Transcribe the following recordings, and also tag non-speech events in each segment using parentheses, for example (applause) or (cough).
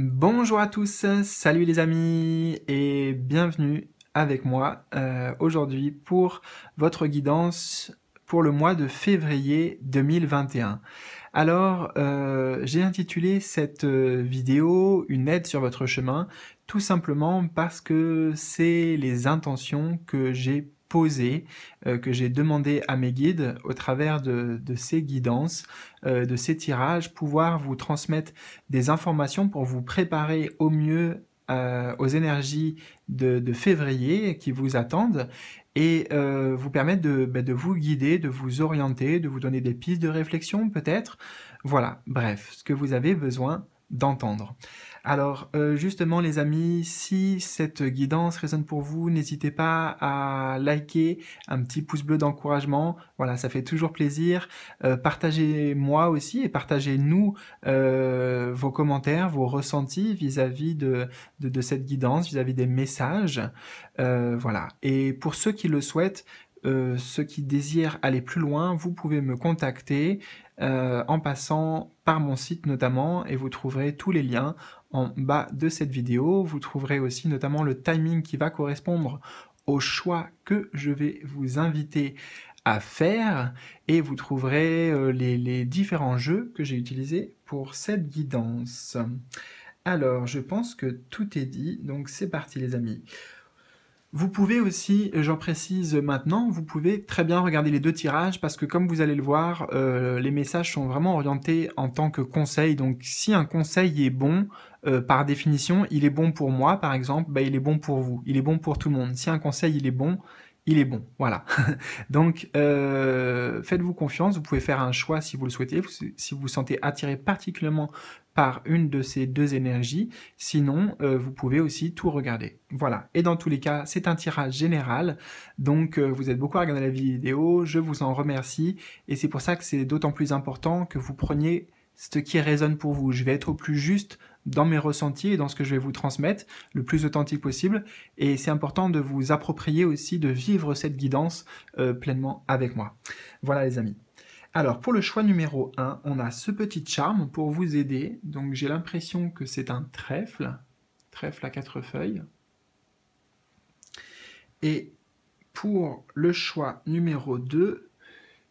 Bonjour à tous, salut les amis et bienvenue avec moi euh, aujourd'hui pour votre guidance pour le mois de février 2021. Alors, euh, j'ai intitulé cette euh, vidéo Une aide sur votre chemin, tout simplement parce que c'est les intentions que j'ai posée euh, que j'ai demandé à mes guides au travers de, ces guidances, euh, de ces tirages, pouvoir vous transmettre des informations pour vous préparer au mieux euh, aux énergies de, février qui vous attendent et vous permettre bah, de, vous guider, de vous orienter, de vous donner des pistes de réflexion peut-être. Voilà, bref, ce que vous avez besoin d'entendre. Alors euh, justement les amis, si cette guidance résonne pour vous, n'hésitez pas à liker, un petit pouce bleu d'encouragement, voilà ça fait toujours plaisir. Euh, partagez moi aussi et partagez nous euh, vos commentaires, vos ressentis vis-à-vis de, cette guidance, vis-à-vis -vis des messages. voilà. Et pour ceux qui le souhaitent, ceux qui désirent aller plus loin, vous pouvez me contacter en passant par mon site notamment et vous trouverez tous les liens en bas de cette vidéo. Vous trouverez aussi notamment le timing qui va correspondre au choix que je vais vous inviter à faire et vous trouverez euh, les, différents jeux que j'ai utilisés pour cette guidance. Alors, je pense que tout est dit, donc c'est parti les amis. Vous pouvez aussi, euh, j'en précise maintenant, vous pouvez très bien regarder les deux tirages parce que comme vous allez le voir, euh, les messages sont vraiment orientés en tant que conseil. Donc si un conseil est bon, euh, par définition, il est bon pour moi, par exemple, bah, il est bon pour vous, il est bon pour tout le monde. Si un conseil, il est bon, il est bon. Voilà. (laughs) Donc, euh, faites-vous confiance, vous pouvez faire un choix si vous le souhaitez, si vous vous sentez attiré particulièrement par une de ces deux énergies. Sinon, euh, vous pouvez aussi tout regarder. Voilà. Et dans tous les cas, c'est un tirage général. Donc, vous êtes beaucoup à regarder la vidéo, je vous en remercie. Et c'est pour ça que c'est d'autant plus important que vous preniez ce qui résonne pour vous. Je vais être au plus juste dans mes ressentis et dans ce que je vais vous transmettre le plus authentique possible. Et c'est important de vous approprier aussi, de vivre cette guidance euh, pleinement avec moi. Voilà les amis. Alors pour le choix numéro 1, on a ce petit charme pour vous aider. Donc j'ai l'impression que c'est un trèfle, trèfle à quatre feuilles. Et pour le choix numéro 2,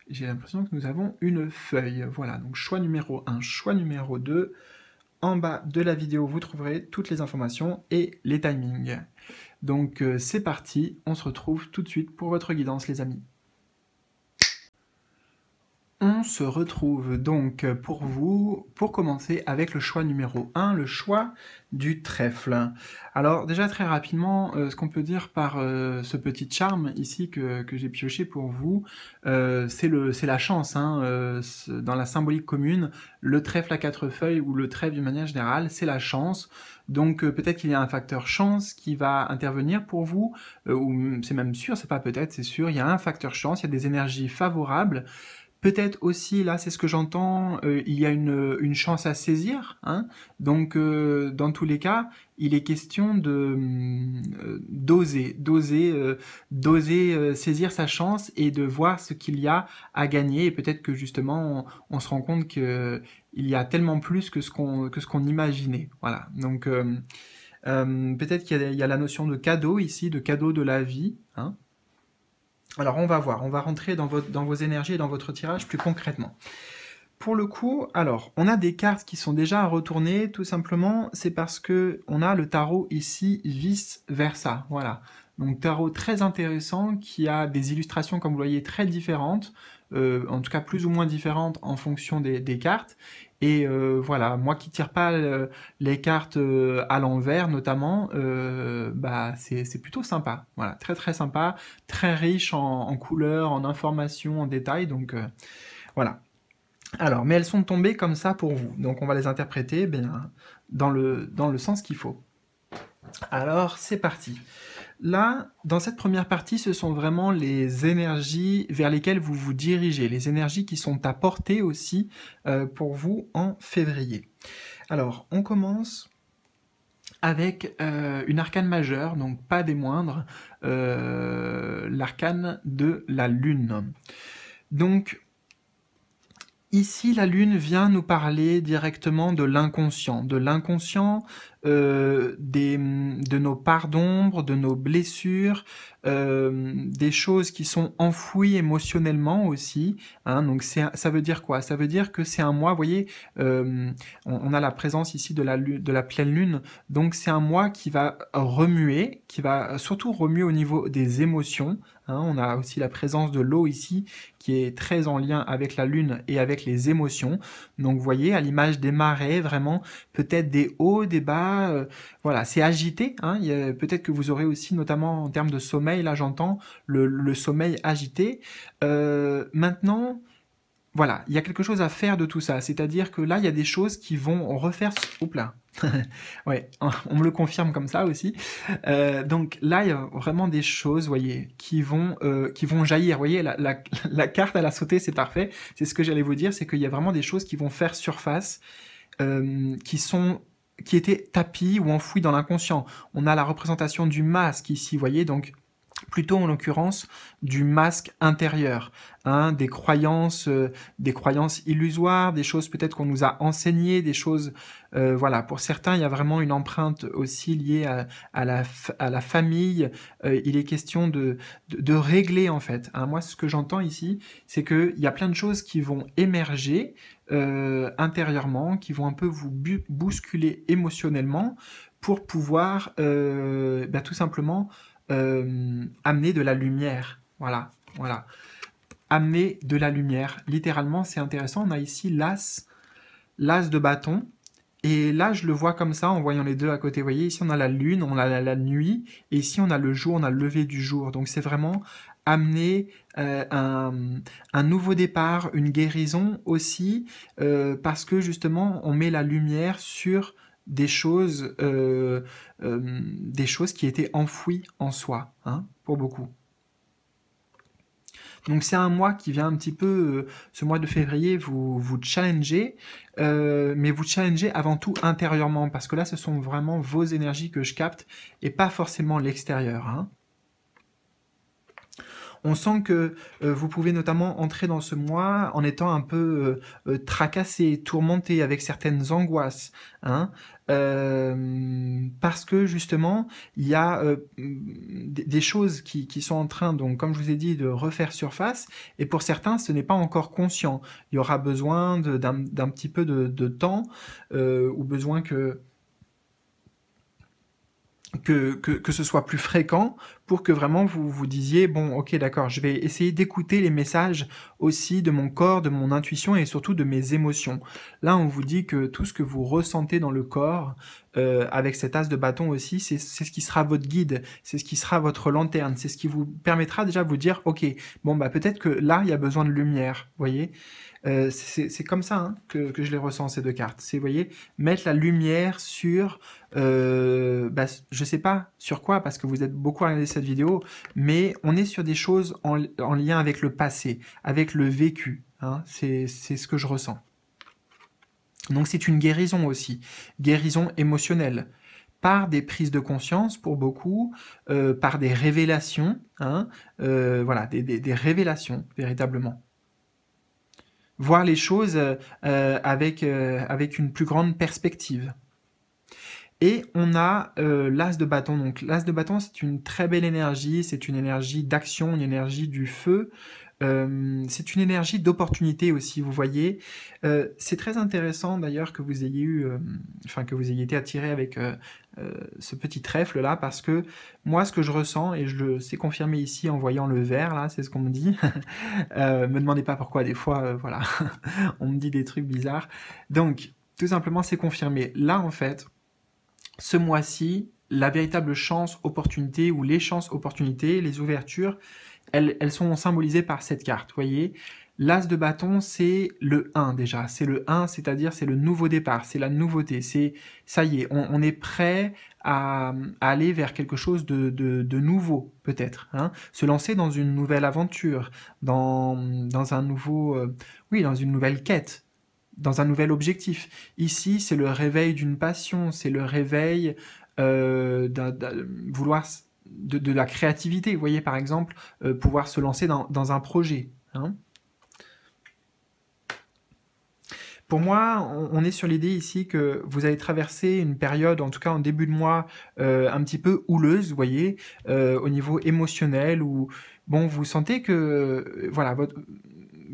j'ai l'impression que nous avons une feuille. Voilà, donc choix numéro 1, choix numéro 2, en bas de la vidéo, vous trouverez toutes les informations et les timings. Donc euh, c'est parti, on se retrouve tout de suite pour votre guidance les amis. On se retrouve donc pour vous, pour commencer avec le choix numéro 1, le choix du trèfle. Alors déjà très rapidement, euh, ce qu'on peut dire par euh, ce petit charme ici que, j'ai pioché pour vous, euh, c'est la chance. Hein, dans la symbolique commune, le trèfle à quatre feuilles ou le trèfle d'une manière générale, c'est la chance. Donc peut-être qu'il y a un facteur chance qui va intervenir pour vous, ou c'est même sûr, c'est pas peut-être, c'est sûr, il y a un facteur chance, il y a des énergies favorables Peut-être aussi, là c'est ce que j'entends, euh, il y a une, chance à saisir. Hein Donc euh, dans tous les cas, il est question de euh, d'oser, d'oser, d'oser saisir sa chance et de voir ce qu'il y a à gagner. Et peut-être que justement, on, se rend compte que il y a tellement plus que ce qu'on que ce qu'on imaginait. Voilà. Donc peut-être qu'il y, y, a la notion de cadeau ici, de cadeau de la vie. Hein alors on va voir, on va rentrer dans, vos énergies et dans votre tirage plus concrètement. Pour le coup, alors, on a des cartes qui sont déjà à retourner, tout simplement, c'est parce que on a le tarot ici vice versa, voilà. Donc tarot très intéressant, qui a des illustrations, comme vous voyez, très différentes, euh, en tout cas plus ou moins différentes en fonction des cartes, et euh, voilà, moi qui tire pas euh, les cartes euh, à l'envers notamment, bah c'est plutôt sympa. Voilà, très très sympa, très riche en, couleurs, en informations, en détails. Donc voilà. Alors, mais elles sont tombées comme ça pour vous. Donc on va les interpréter bien, dans, le, dans le sens qu'il faut. Alors c'est parti. Là, dans cette première partie, ce sont vraiment les énergies vers lesquelles vous vous dirigez, les énergies qui sont apportées aussi euh, pour vous en février. Alors, on commence avec euh, une arcane majeure, donc pas des moindres, euh, l'arcane de la Lune. Donc, Ici, la Lune vient nous parler directement de l'inconscient, de l'inconscient euh, des, de nos parts d'ombre, de nos blessures, euh, des choses qui sont enfouies émotionnellement aussi. Hein. donc ça veut dire quoi Ça veut dire que c'est un mois, vous voyez, euh, on, a la présence ici de la, de la pleine lune, donc c'est un mois qui va remuer, qui va surtout remuer au niveau des émotions. Hein. on a aussi la présence de l'eau ici qui est très en lien avec la lune et avec les émotions. Donc vous voyez, à l'image des marées, vraiment peut-être des hauts, des bas, euh, voilà, c'est agité. Hein. Peut-être que vous aurez aussi, notamment en termes de sommeil, là j'entends le, sommeil agité. Euh, maintenant, voilà, il y a quelque chose à faire de tout ça. C'est-à-dire que là, il y a des choses qui vont refaire... Oups là (laughs) Ouais, on me le confirme comme ça aussi. Euh, donc là, il y a vraiment des choses, voyez, qui vont, qui vont jaillir. Vous voyez, la, carte, elle a sauté, c'est parfait. C'est ce que j'allais vous dire, c'est qu'il y a vraiment des choses qui vont faire surface, qui sont qui étaient tapis ou enfouis dans l'inconscient. On a la représentation du masque ici, vous voyez, donc plutôt en l'occurrence du masque intérieur, hein, des croyances, euh, des croyances illusoires, des choses peut-être qu'on nous a enseignées, des choses, euh, voilà. Pour certains, il y a vraiment une empreinte aussi liée à, la, famille. Euh, il est question de, de, régler en fait. Hein. Moi, ce que j'entends ici, c'est qu'il y a plein de choses qui vont émerger, euh, intérieurement, qui vont un peu vous bousculer émotionnellement pour pouvoir euh, bah, tout simplement euh, amener de la lumière. Voilà, voilà. Amener de la lumière. Littéralement, c'est intéressant. On a ici l'as, l'as de bâton. Et là, je le vois comme ça en voyant les deux à côté. Vous voyez, ici on a la lune, on a la, la nuit, et ici on a le jour, on a le lever du jour. Donc c'est vraiment amener euh, un, nouveau départ, une guérison aussi, euh, parce que justement on met la lumière sur des choses, euh, des choses qui étaient enfouies en soi, hein, pour beaucoup. Donc c'est un mois qui vient un petit peu, ce mois de février, vous, vous challenger, mais vous challengez avant tout intérieurement, parce que là ce sont vraiment vos énergies que je capte et pas forcément l'extérieur. Hein. On sent que euh, vous pouvez notamment entrer dans ce mois en étant un peu euh, euh, tracassé, tourmenté, avec certaines angoisses. Hein, parce que justement, il y a des choses qui, qui, sont en train, donc comme je vous ai dit, de refaire surface. Et pour certains, ce n'est pas encore conscient. Il y aura besoin d'un petit peu de, temps ou besoin que que, que, que, ce soit plus fréquent pour que vraiment vous vous disiez, bon, ok, d'accord, je vais essayer d'écouter les messages aussi de mon corps, de mon intuition et surtout de mes émotions. Là, on vous dit que tout ce que vous ressentez dans le corps, euh, avec cet as de bâton aussi, c'est ce qui sera votre guide, c'est ce qui sera votre lanterne, c'est ce qui vous permettra déjà de vous dire, ok, bon, bah peut-être que là, il y a besoin de lumière, voyez euh, c'est comme ça hein, que, je les ressens, ces deux cartes. C'est, vous voyez, mettre la lumière sur, je euh, ne bah, je sais pas sur quoi, parce que vous êtes beaucoup à regarder cette vidéo, mais on est sur des choses en, lien avec le passé, avec le vécu. Hein. c'est ce que je ressens. Donc c'est une guérison aussi, guérison émotionnelle par des prises de conscience pour beaucoup, euh, par des révélations, hein, voilà, des révélations véritablement voir les choses euh, euh, avec, euh, avec une plus grande perspective. Et on a l'as de bâton. Donc l'as de bâton, c'est une très belle énergie, c'est une énergie d'action, une énergie du feu, euh, c'est une énergie d'opportunité aussi, vous voyez. Euh, c'est très intéressant d'ailleurs que vous ayez eu, euh, que vous ayez été attiré avec ce petit trèfle là, parce que moi, ce que je ressens et je le sais confirmé ici en voyant le vert là, c'est ce qu'on me dit. (laughs) me demandez pas pourquoi des fois, voilà, (laughs) on me dit des trucs bizarres. Donc, tout simplement, c'est confirmé. Là, en fait, ce mois-ci, la véritable chance, opportunité ou les chances, opportunités, les ouvertures, elles, sont symbolisées par cette carte, voyez L'as de bâton, c'est le 1 déjà. C'est le 1, c'est-à-dire c'est le nouveau départ, c'est la nouveauté. C'est ça y est, on, est prêt à, aller vers quelque chose de, nouveau, peut-être. Hein. Se lancer dans une nouvelle aventure, dans, un nouveau, euh, oui, dans une nouvelle quête, dans un nouvel objectif. Ici, c'est le réveil d'une passion, c'est le réveil euh, d'un vouloir de, la créativité. Vous voyez, par exemple, euh, pouvoir se lancer dans, un projet. Hein. Pour moi, on, est sur l'idée ici que vous allez traverser une période, en tout cas en début de mois, euh, un petit peu houleuse, vous voyez, euh, au niveau émotionnel, où bon, vous sentez que, voilà,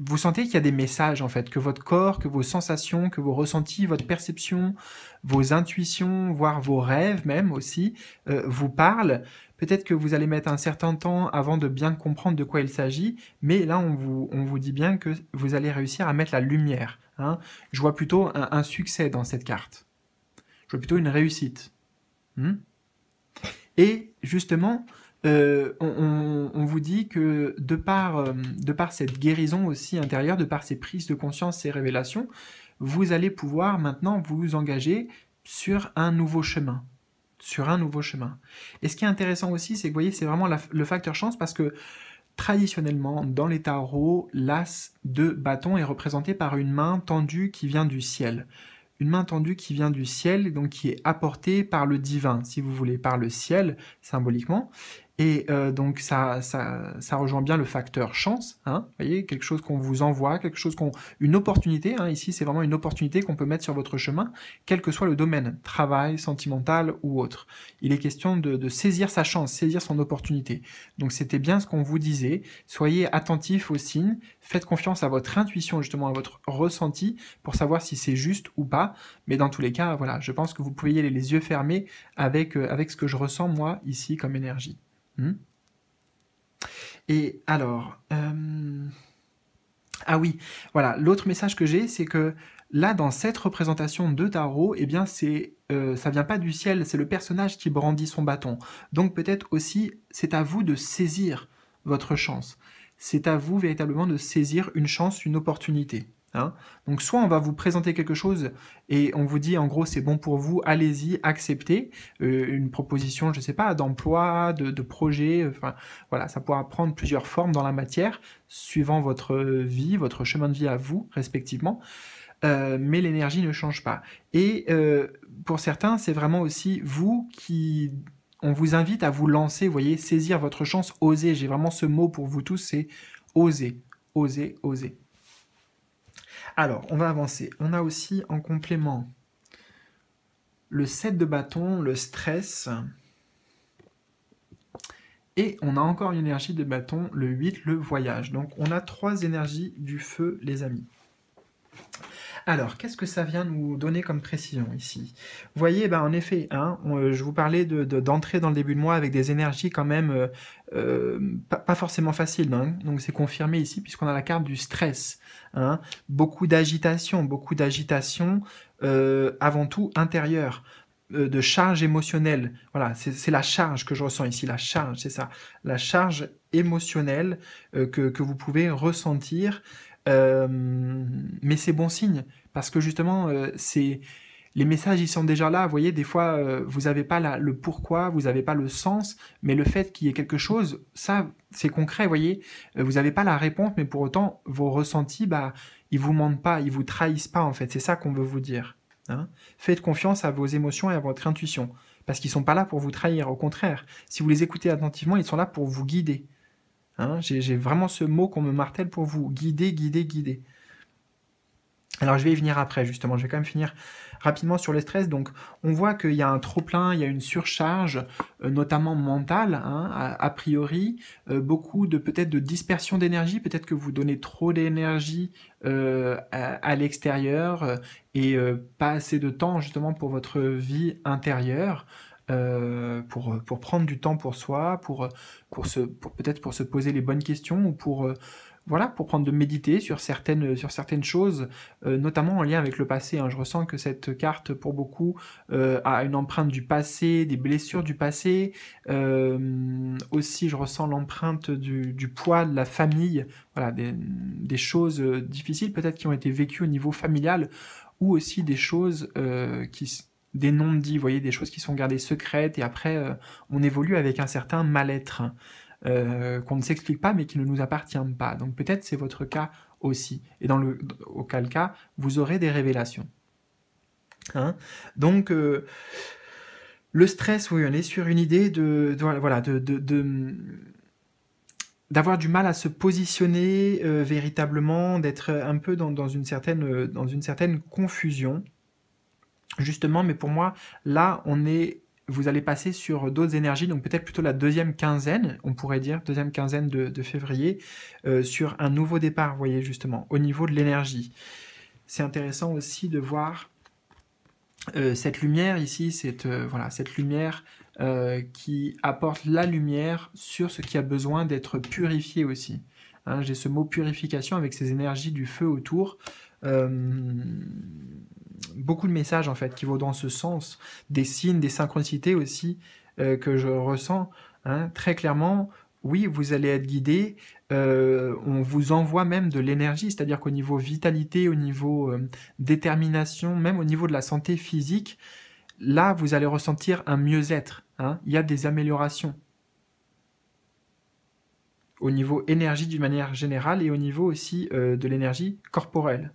vous sentez qu'il y a des messages en fait, que votre corps, que vos sensations, que vos ressentis, votre perception, vos intuitions, voire vos rêves même aussi, euh, vous parlent. Peut-être que vous allez mettre un certain temps avant de bien comprendre de quoi il s'agit, mais là on vous, dit bien que vous allez réussir à mettre la lumière. Hein. Je vois plutôt un, succès dans cette carte. Je vois plutôt une réussite. Hmm. Et justement, euh, on, vous dit que euh, de par cette guérison aussi intérieure, de par ces prises de conscience, ces révélations, vous allez pouvoir maintenant vous engager sur un nouveau chemin. Sur un nouveau chemin. Et ce qui est intéressant aussi, c'est que vous voyez, c'est vraiment le facteur chance parce que traditionnellement, dans les tarots, l'as de bâton est représenté par une main tendue qui vient du ciel. Une main tendue qui vient du ciel, donc qui est apportée par le divin, si vous voulez, par le ciel symboliquement. Et euh, donc ça, ça, ça, rejoint bien le facteur chance, hein, voyez, quelque chose qu'on vous envoie, quelque chose qu'on, une opportunité. Hein. ici, c'est vraiment une opportunité qu'on peut mettre sur votre chemin, quel que soit le domaine, travail, sentimental ou autre. Il est question de, saisir sa chance, saisir son opportunité. Donc c'était bien ce qu'on vous disait. Soyez attentif aux signes, faites confiance à votre intuition justement, à votre ressenti pour savoir si c'est juste ou pas. Mais dans tous les cas, voilà, je pense que vous pouvez aller les yeux fermés avec euh, avec ce que je ressens moi ici comme énergie. Hmm. Et alors, euh, ah oui, voilà, l'autre message que j'ai, c'est que là, dans cette représentation de Tarot, eh bien, c'est, euh, ça vient pas du ciel, c'est le personnage qui brandit son bâton. Donc peut-être aussi, c'est à vous de saisir votre chance. C'est à vous véritablement de saisir une chance, une opportunité. Hein. Donc soit on va vous présenter quelque chose et on vous dit en gros c'est bon pour vous, allez-y, acceptez euh, une proposition, je ne sais pas, d'emploi, de, projet, enfin voilà, ça pourra prendre plusieurs formes dans la matière suivant votre vie, votre chemin de vie à vous respectivement. Euh, mais l'énergie ne change pas. Et euh, pour certains, c'est vraiment aussi vous qui on vous invite à vous lancer, vous voyez, saisir votre chance, oser. J'ai vraiment ce mot pour vous tous, c'est oser, oser, oser. Alors, on va avancer. On a aussi en complément le 7 de bâton, le stress. Et on a encore une énergie de bâton, le 8, le voyage. Donc on a trois énergies du feu, les amis. Alors, qu'est-ce que ça vient nous donner comme précision ici Vous voyez, ben, en effet, hein, euh, je vous parlais d'entrer dans le début de mois avec des énergies quand même euh, euh, pas, forcément faciles. Hein. Donc, c'est confirmé ici puisqu'on a la carte du stress. Hein. beaucoup d'agitation, beaucoup d'agitation avant tout intérieure de charge émotionnelle. Voilà, c'est la charge que je ressens ici, la charge, c'est ça. La charge émotionnelle que, que, vous pouvez ressentir euh, mais c'est bon signe, parce que justement, euh, c'est les messages, ils sont déjà là. Vous voyez, des fois, euh, vous n'avez pas le pourquoi, vous n'avez pas le sens, mais le fait qu'il y ait quelque chose, ça, c'est concret, vous voyez. vous n'avez pas la réponse, mais pour autant, vos ressentis, bah, ils vous mentent pas, ils vous trahissent pas, en fait. C'est ça qu'on veut vous dire. Hein. Faites confiance à vos émotions et à votre intuition, parce qu'ils sont pas là pour vous trahir. Au contraire, si vous les écoutez attentivement, ils sont là pour vous guider. Hein, j'ai vraiment ce mot qu'on me martèle pour vous. Guider, guider, guider. Alors je vais y venir après justement, je vais quand même finir rapidement sur le stress. Donc on voit qu'il y a un trop-plein, il y a une surcharge, euh, notamment mentale, hein, a, priori, euh, beaucoup de peut-être de dispersion d'énergie, peut-être que vous donnez trop d'énergie euh, à l'extérieur et pas assez de temps justement pour votre vie intérieure. Euh, pour, euh, pour prendre du temps pour soi, pour, euh, pour, se, pour peut-être pour se poser les bonnes questions ou pour, voilà, pour prendre de méditer sur certaines, sur certaines choses, notamment en lien avec le passé. Hein. Je ressens que cette carte, pour beaucoup, a une empreinte du passé, des blessures du passé. aussi, je ressens l'empreinte du, poids de la famille, voilà, des, des choses difficiles peut-être qui ont été vécues au niveau familial, ou aussi des choses qui, des noms dits voyez, des choses qui sont gardées secrètes, et après, euh, on évolue avec un certain mal-être euh, qu'on ne s'explique pas, mais qui ne nous appartient pas. Donc peut-être c'est votre cas aussi. Et dans le, cas, vous aurez des révélations. Hein Donc... Euh, le stress, oui, on est sur une idée de, voilà, de, d'avoir du mal à se positionner véritablement, d'être un peu dans, une certaine, dans une certaine confusion justement, mais pour moi, là, on est vous allez passer sur d'autres énergies, donc peut-être plutôt la deuxième quinzaine, on pourrait dire, deuxième quinzaine de, février, euh, sur un nouveau départ, vous voyez, justement, au niveau de l'énergie. C'est intéressant aussi de voir euh, cette lumière ici, cette, euh, voilà, cette lumière qui apporte la lumière sur ce qui a besoin d'être purifié aussi. Hein. J'ai ce mot purification avec ces énergies du feu autour beaucoup de messages en fait qui vont dans ce sens, des signes, des synchronicités aussi euh, que je ressens hein. très clairement. Oui, vous allez être guidé. Euh, on vous envoie même de l'énergie, c'est-à-dire qu'au niveau vitalité, au niveau euh, détermination, même au niveau de la santé physique, là vous allez ressentir un mieux-être. Hein. Il y a des améliorations au niveau énergie d'une manière générale et au niveau aussi de l'énergie corporelle.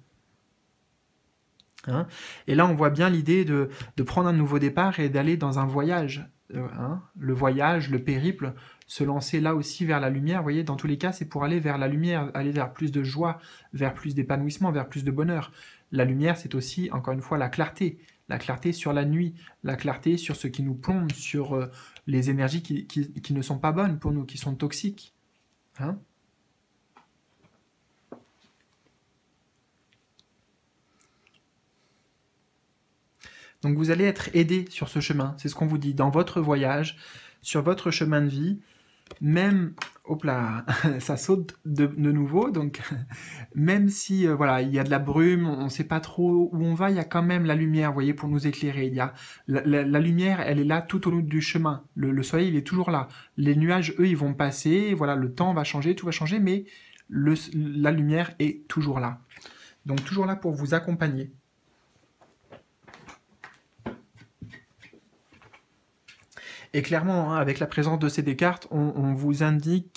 Hein. Et là, on voit bien l'idée de, prendre un nouveau départ et d'aller dans un voyage. Euh, hein. Le voyage, le périple, se lancer là aussi vers la lumière. Vous voyez, dans tous les cas, c'est pour aller vers la lumière, aller vers plus de joie, vers plus d'épanouissement, vers plus de bonheur. La lumière, c'est aussi, encore une fois, la clarté. La clarté sur la nuit, la clarté sur ce qui nous plombe, sur euh, les énergies qui, ne sont pas bonnes pour nous, qui sont toxiques. Hein. Donc vous allez être aidé sur ce chemin. C'est ce qu'on vous dit dans votre voyage, sur votre chemin de vie. Même, hop là, (laughs) ça saute de, nouveau. Donc (laughs) même si euh, voilà, il y a de la brume, on ne sait pas trop où on va, il y a quand même la lumière, vous voyez, pour nous éclairer. Il y a la, lumière, elle est là tout au long du chemin. Le, soleil, il est toujours là. Les nuages, eux, ils vont passer. Voilà, le temps va changer, tout va changer, mais la lumière est toujours là. Donc toujours là pour vous accompagner. Et clairement, hein, avec la présence de ces Descartes, on, on vous indique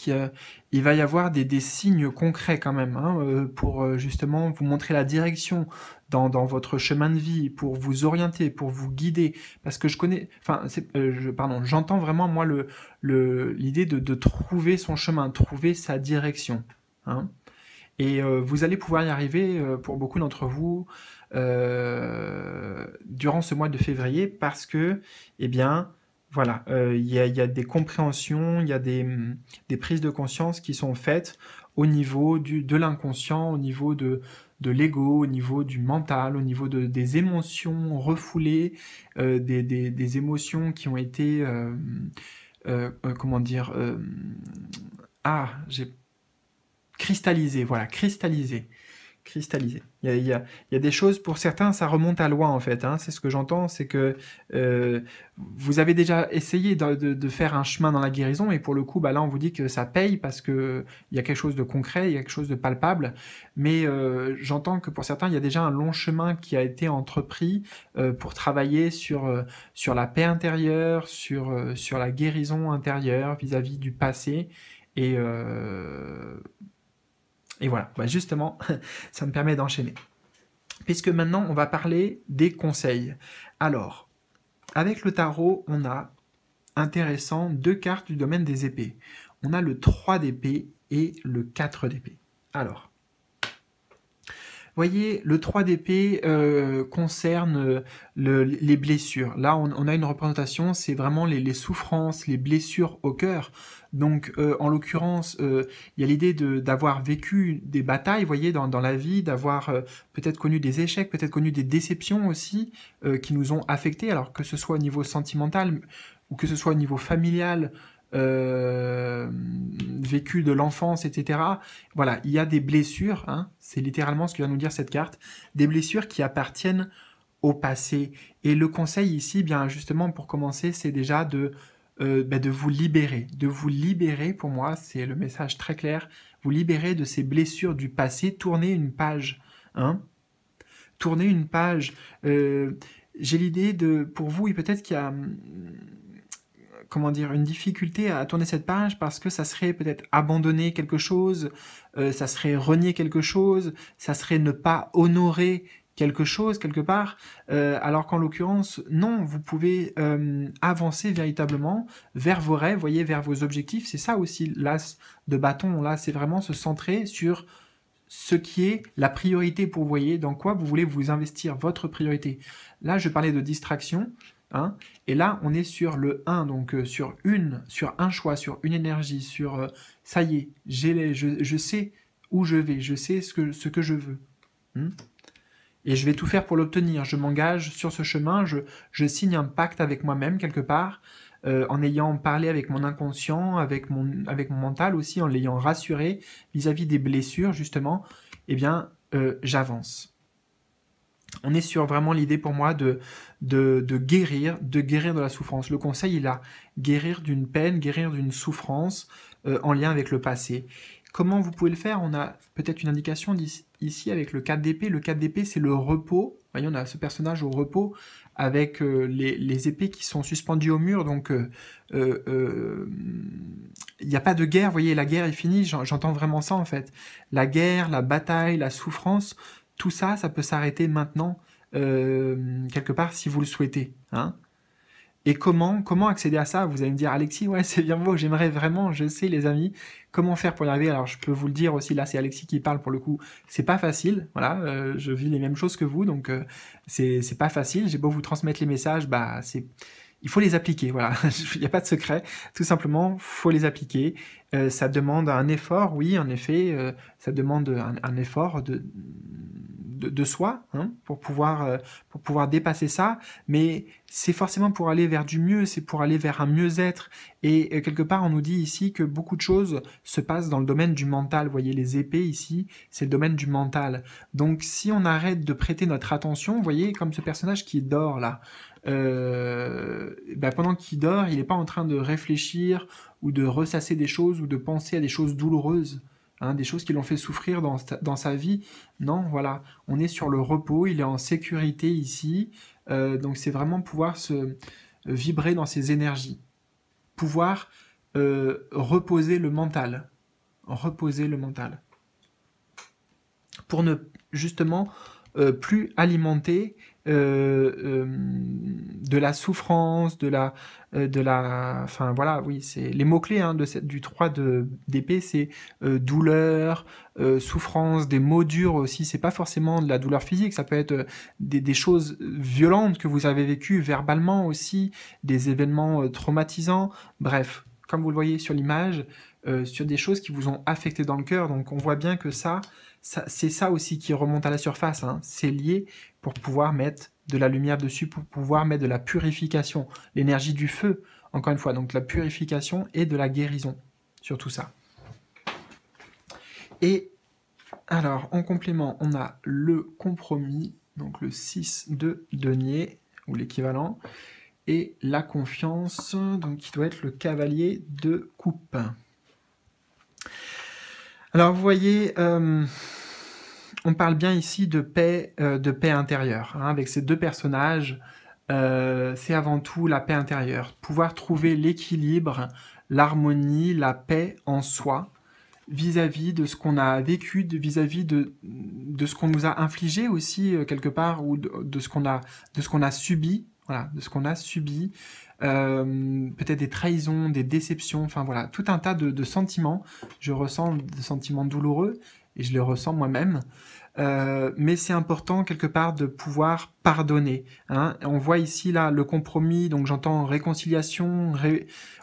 qu'il va y avoir des, des, signes concrets quand même, hein, euh, pour euh, justement vous montrer la direction dans, dans, votre chemin de vie, pour vous orienter, pour vous guider. Parce que je connais, enfin, euh, je, pardon, j'entends vraiment moi l'idée le, l'idée de, de, trouver son chemin, trouver sa direction. Hein. Et vous allez pouvoir y arriver pour beaucoup d'entre vous durant ce mois de février parce que, eh bien, voilà, euh, il y, a des compréhensions, il y a des, hum, prises de conscience qui sont faites au niveau de l'inconscient, au niveau de, l'ego, au niveau du mental, au niveau des émotions refoulées, euh, des, émotions qui ont été, euh, comment dire, ah, j'ai cristallisé, voilà, cristallisé cristallisé. Il y, a, il, y a, des choses, pour certains, ça remonte à loin en fait. Hein. C'est ce que j'entends, c'est que euh, vous avez déjà essayé de, faire un chemin dans la guérison et pour le coup, bah, là, on vous dit que ça paye parce qu'il y a quelque chose de concret, il y a quelque chose de palpable. Mais euh, j'entends que pour certains, il y a déjà un long chemin qui a été entrepris euh, pour travailler sur, sur la paix intérieure, sur, sur la guérison intérieure vis-à-vis -vis du passé. Et et voilà, bah, justement, (laughs) ça me permet d'enchaîner. Puisque maintenant, on va parler des conseils. Alors, avec le tarot, on a, intéressant, deux cartes du domaine des épées. On a le 3 d'épée et le 4 d'épée. Alors, voyez, le 3 d'épée euh, concerne les blessures. Là, on, a une représentation, c'est vraiment les, souffrances, les blessures au cœur. Donc, euh, en l'occurrence, euh, il y a l'idée d'avoir vécu des batailles, voyez, dans, la vie, d'avoir euh, peut-être connu des échecs, peut-être connu des déceptions aussi, qui nous ont affectés, alors que ce soit au niveau sentimental ou que ce soit au niveau familial, vécu de l'enfance, etc. Voilà, il y a des blessures, hein. c'est littéralement ce que va nous dire cette carte, des blessures qui appartiennent au passé. Et le conseil ici, bien justement, pour commencer, c'est déjà de euh, bah, de vous libérer. De vous libérer, pour moi, c'est le message très clair. Vous libérer de ces blessures du passé, tourner une page. Hein. tourner une page. Euh, j'ai l'idée de, pour vous, il peut-être qu'il y a hum, comment dire, une difficulté à tourner cette page parce que ça serait peut-être abandonner quelque chose, euh, ça serait renier quelque chose, ça serait ne pas honorer quelque chose quelque part, euh, alors qu'en l'occurrence, non, vous pouvez euh, avancer véritablement vers vos rêves, voyez, vers vos objectifs. C'est ça aussi l'as de bâton, là, c'est vraiment se centrer sur ce qui est la priorité pour vous, voyez, dans quoi vous voulez vous investir, votre priorité. Là, je parlais de distraction, hein, et là, on est sur le 1, donc euh, sur une, sur un choix, sur une énergie, sur ça y est, j'ai je, je sais où je vais, je sais ce que, ce que je veux. Hmm et je vais tout faire pour l'obtenir. Je m'engage sur ce chemin, je, signe un pacte avec moi-même quelque part, euh, en ayant parlé avec mon inconscient, avec mon, avec mon mental aussi, en l'ayant rassuré vis-à-vis des blessures justement, eh bien, euh, j'avance. On est sur vraiment l'idée pour moi de, de, guérir, de guérir de la souffrance. Le conseil il là, guérir d'une peine, guérir d'une souffrance euh, en lien avec le passé. Comment vous pouvez le faire On a peut-être une indication d'ici ici avec le 4 d'épée, Le 4 d'épée, c'est le repos. voyez, on a ce personnage au repos avec euh, les, épées qui sont suspendues au mur. Donc, euh, euh, il n'y a pas de guerre. voyez, la guerre est finie. J'entends vraiment ça, en fait. La guerre, la bataille, la souffrance, tout ça, ça peut s'arrêter maintenant, quelque part, si vous le souhaitez. Hein et comment, comment accéder à ça Vous allez me dire, Alexis, ouais, (laughs) c'est bien beau, j'aimerais vraiment, je sais, les amis, comment faire pour y arriver Alors, je peux vous le dire aussi, là, c'est Alexis qui parle pour le coup, c'est pas facile, voilà, euh, je vis les mêmes choses que vous, donc euh, c'est pas facile, j'ai beau vous transmettre les messages, bah, c'est il faut les appliquer. Voilà, (laughs) il n'y a pas de secret. Tout simplement, faut les appliquer. Euh, ça demande un effort, oui, en effet, euh, ça demande un, effort de, de, soi hein, pour pouvoir euh, pour pouvoir dépasser ça. Mais c'est forcément pour aller vers du mieux, c'est pour aller vers un mieux-être. Et quelque part, on nous dit ici que beaucoup de choses se passent dans le domaine du mental. Vous voyez, les épées ici, c'est le domaine du mental. Donc, si on arrête de prêter notre attention, vous voyez, comme ce personnage qui dort là. Euh, bah, pendant qu'il dort, il n'est pas en train de réfléchir ou de ressasser des choses ou de penser à des choses douloureuses, hein, des choses qui l'ont fait souffrir dans, dans, sa vie. Non, voilà, on est sur le repos, il est en sécurité ici, euh, donc c'est vraiment pouvoir se vibrer dans ses énergies, pouvoir euh, reposer le mental, reposer le mental, pour ne justement plus alimenter euh, euh, de la souffrance, de la, euh, de la, enfin voilà, oui, c'est les mots clés hein, de cette, du 3 de d'épée, c'est douleur, souffrance, des mots durs aussi. C'est pas forcément de la douleur physique, ça peut être des, choses violentes que vous avez vécues verbalement aussi, des événements traumatisants. Bref, comme vous le voyez sur l'image, sur des choses qui vous ont affecté dans le cœur. Donc on voit bien que ça, c'est ça aussi qui remonte à la surface. Hein. C'est lié pour pouvoir mettre de la lumière dessus, pour pouvoir mettre de la purification, l'énergie du feu, encore une fois, donc la purification et de la guérison sur tout ça. Et alors, en complément, on a le compromis, donc le 6 de denier, ou l'équivalent, et la confiance, donc qui doit être le cavalier de coupe. Alors, vous voyez... Euh, on parle bien ici de paix, euh, de paix intérieure. Hein, avec ces deux personnages, euh, c'est avant tout la paix intérieure. Pouvoir trouver l'équilibre, l'harmonie, la paix en soi vis-à-vis de ce qu'on a vécu, vis-à-vis de, ce qu'on nous a infligé aussi euh, quelque part, ou de, ce qu'on a, subi, voilà, de ce qu'on a subi, peut-être des trahisons, des déceptions, enfin voilà, tout un tas de sentiments. Je ressens des sentiments douloureux, et je le ressens moi-même. Euh, mais c'est important quelque part de pouvoir pardonner. Hein. On voit ici là le compromis, donc j'entends réconciliation,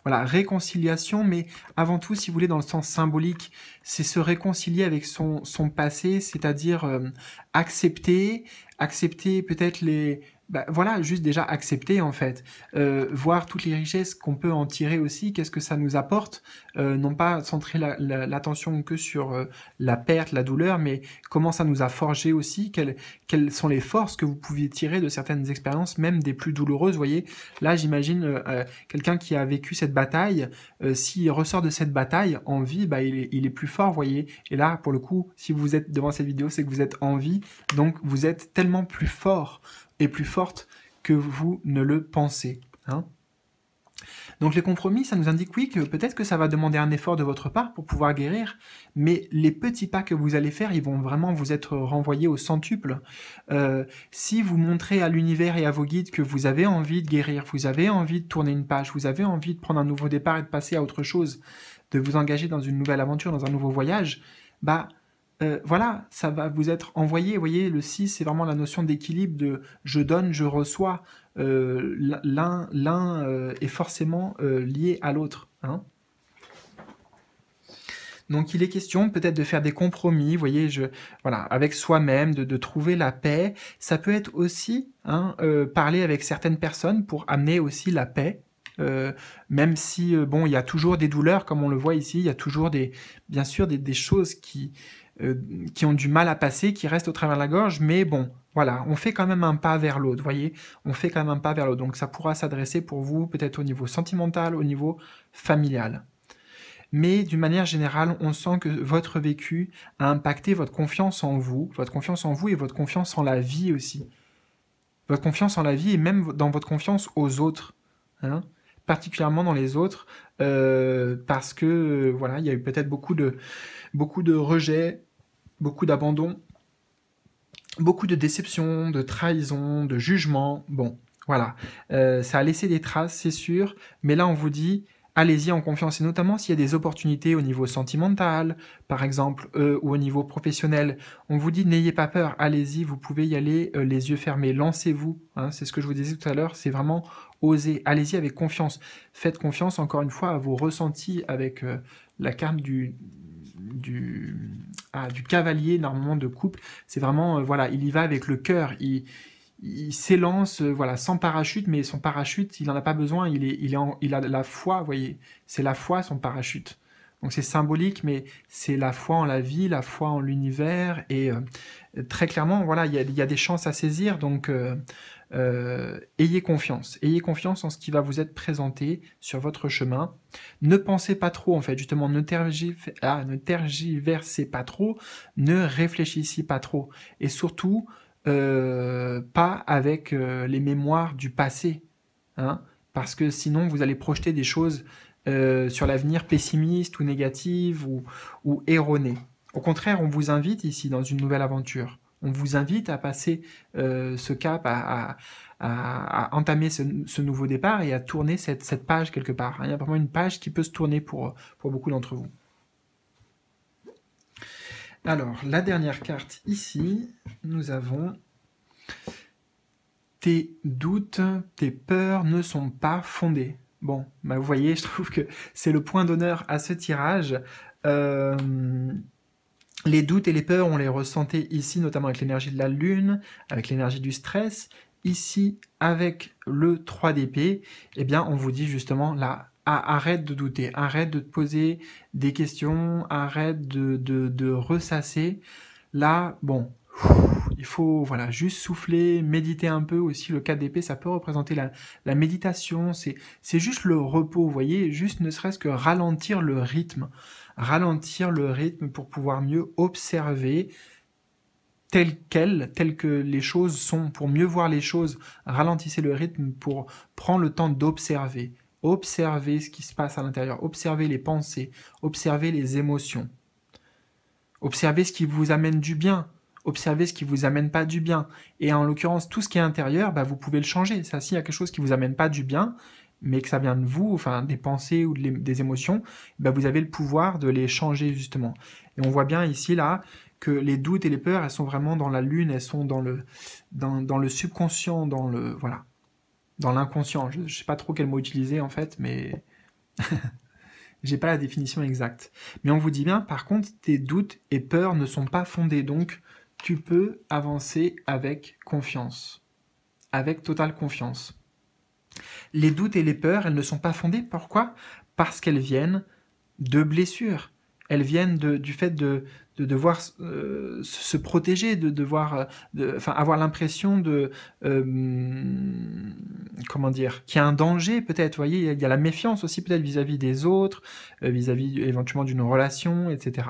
voilà réconciliation, mais avant tout, si vous voulez, dans le sens symbolique, c'est se réconcilier avec son son passé, c'est-à-dire euh, accepter, accepter peut-être les bah, voilà, juste déjà accepter en fait, euh, voir toutes les richesses qu'on peut en tirer aussi, qu'est-ce que ça nous apporte, euh, non pas centrer l'attention que sur euh, la perte, la douleur, mais comment ça nous a forgé aussi, quelles, quelles sont les forces que vous pouviez tirer de certaines expériences, même des plus douloureuses. Vous voyez, là j'imagine quelqu'un qui a vécu cette bataille, s'il ressort de cette bataille en vie, bah, il, est, il est plus fort, vous voyez. Et là, pour le coup, si vous êtes devant cette vidéo, c'est que vous êtes en vie, donc vous êtes tellement plus fort est plus forte que vous ne le pensez. Hein. Donc les compromis, ça nous indique oui que peut-être que ça va demander un effort de votre part pour pouvoir guérir, mais les petits pas que vous allez faire, ils vont vraiment vous être renvoyés au centuple. Euh, si vous montrez à l'univers et à vos guides que vous avez envie de guérir, vous avez envie de tourner une page, vous avez envie de prendre un nouveau départ et de passer à autre chose, de vous engager dans une nouvelle aventure, dans un nouveau voyage, bah euh, voilà, ça va vous être envoyé. Vous voyez, le 6, c'est vraiment la notion d'équilibre de je donne, je reçois. Euh, l'un euh, est forcément lié à l'autre. Hein. donc il est question peut-être de faire des compromis, voyez, je, voilà, avec soi-même, de, trouver la paix. Ça peut être aussi hein, parler avec certaines personnes pour amener aussi la paix, même si bon, il y a toujours des douleurs, comme on le voit ici, il y a toujours des, bien sûr, des choses qui, euh, qui ont du mal à passer, qui restent au travers de la gorge, mais bon, voilà, on fait quand même un pas vers l'autre, voyez, on fait quand même un pas vers l'autre, donc ça pourra s'adresser pour vous peut-être au niveau sentimental, au niveau familial. Mais d'une manière générale, on sent que votre vécu a impacté votre confiance en vous, votre confiance en vous et votre confiance en la vie aussi. Votre confiance en la vie et même dans votre confiance aux autres. Hein, particulièrement dans les autres euh, parce que voilà il y a eu peut-être beaucoup de beaucoup de rejets beaucoup d'abandon, beaucoup de déception, de trahison, de jugement. Bon, voilà, euh, ça a laissé des traces, c'est sûr, mais là on vous dit, allez-y en confiance, et notamment s'il y a des opportunités au niveau sentimental, par exemple, euh, ou au niveau professionnel, on vous dit n'ayez pas peur, allez-y, vous pouvez y aller euh, les yeux fermés, lancez-vous, hein. c'est ce que je vous disais tout à l'heure, c'est vraiment oser, allez-y avec confiance, faites confiance encore une fois à vos ressentis avec la carte du, du cavalier normalement, de couple. C'est vraiment, euh, voilà, il y va avec le cœur. Il, s'élance, euh, voilà, sans parachute, mais son parachute, il n'en a pas besoin. Il, est, il a la foi, vous voyez. C'est la foi, son parachute. Donc c'est symbolique, mais c'est la foi en la vie, la foi en l'univers, et euh, très clairement, voilà, il y, a des chances à saisir, donc euh, euh, ayez confiance. Ayez confiance en ce qui va vous être présenté sur votre chemin. Ne pensez pas trop, en fait, justement, ne, ah, ne tergiversez pas trop, ne réfléchissez pas trop, et surtout, pas avec les mémoires du passé, hein, parce que sinon vous allez projeter des choses euh, sur l'avenir pessimiste ou négatif ou, erroné. Au contraire, on vous invite ici dans une nouvelle aventure. On vous invite à passer euh, ce cap, à, entamer ce, nouveau départ et à tourner cette, page quelque part. Hein, il y a vraiment une page qui peut se tourner pour, pour beaucoup d'entre vous. Alors, la dernière carte ici, nous avons « Tes doutes, tes peurs ne sont pas fondées ». Bon, bah, vous voyez, je trouve que c'est le point d'honneur à ce tirage. Euh, les doutes et les peurs, on les ressentait ici, notamment avec l'énergie de la Lune, avec l'énergie du stress. Ici, avec le 3 d'épée, eh bien, on vous dit justement là, arrête de douter, arrête de poser des questions, arrête de, de ressasser. Là, bon, il faut voilà juste souffler, méditer un peu aussi. Le 4 d'épée, ça peut représenter la, la méditation, c'est juste le repos, vous voyez, juste ne serait-ce que ralentir le rythme, ralentir le rythme pour pouvoir mieux observer tel quel, tel que les choses sont, pour mieux voir les choses, ralentissez le rythme pour prendre le temps d'observer, observer ce qui se passe à l'intérieur, observer les pensées, observer les émotions, observer ce qui vous amène du bien, observez ce qui vous amène pas du bien. Et en l'occurrence, tout ce qui est intérieur, bah, vous pouvez le changer. Ça, s'il y a quelque chose qui vous amène pas du bien, mais que ça vient de vous, enfin des pensées ou des émotions, bah, vous avez le pouvoir de les changer justement. Et on voit bien ici là que les doutes et les peurs, elles sont vraiment dans la lune, elles sont dans le dans, le subconscient, dans le voilà, dans l'inconscient. Je, ne sais pas trop quel mot utiliser en fait, mais (laughs) j'ai pas la définition exacte. Mais on vous dit bien, par contre, tes doutes et peurs ne sont pas fondés, donc tu peux avancer avec confiance, avec totale confiance. Les doutes et les peurs, elles ne sont pas fondées. Pourquoi Parce qu'elles viennent de blessures. Elles viennent du fait de, devoir euh, se protéger, de devoir enfin, avoir l'impression de... Euh, comment dire Qu'il y a un danger peut-être, voyez, il y, a, la méfiance aussi peut-être vis-à-vis des autres, vis à -vis, éventuellement d'une relation, etc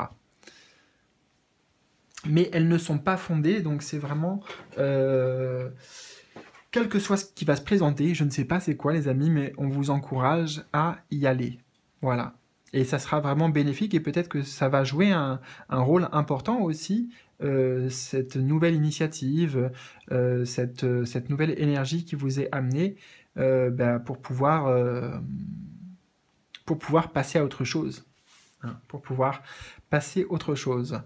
mais elles ne sont pas fondées, donc c'est vraiment... Euh, quel que soit ce qui va se présenter, je ne sais pas c'est quoi les amis, mais on vous encourage à y aller. Voilà. Et ça sera vraiment bénéfique et peut-être que ça va jouer un, rôle important aussi, euh, cette nouvelle initiative, euh, cette, cette, nouvelle énergie qui vous est amenée ben, pour, pouvoir, pour pouvoir passer à autre chose. Hein, pour pouvoir passer autre chose.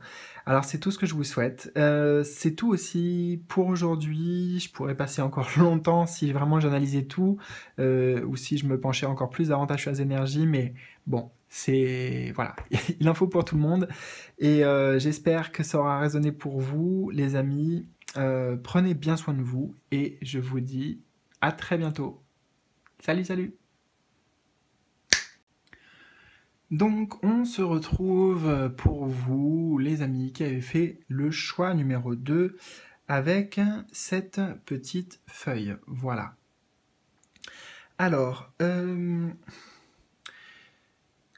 Alors c'est tout ce que je vous souhaite. Euh, c'est tout aussi pour aujourd'hui. Je pourrais passer encore (laughs) longtemps si vraiment j'analysais tout euh, ou si je me penchais encore plus davantage sur les énergies. Mais bon, c'est voilà, (laughs) il en faut pour tout le monde. Et euh, j'espère que ça aura résonné pour vous, les amis. prenez bien soin de vous et je vous dis à très bientôt. Salut, salut Donc on se retrouve pour vous les amis qui avez fait le choix numéro 2 avec cette petite feuille. Voilà. Alors, euh,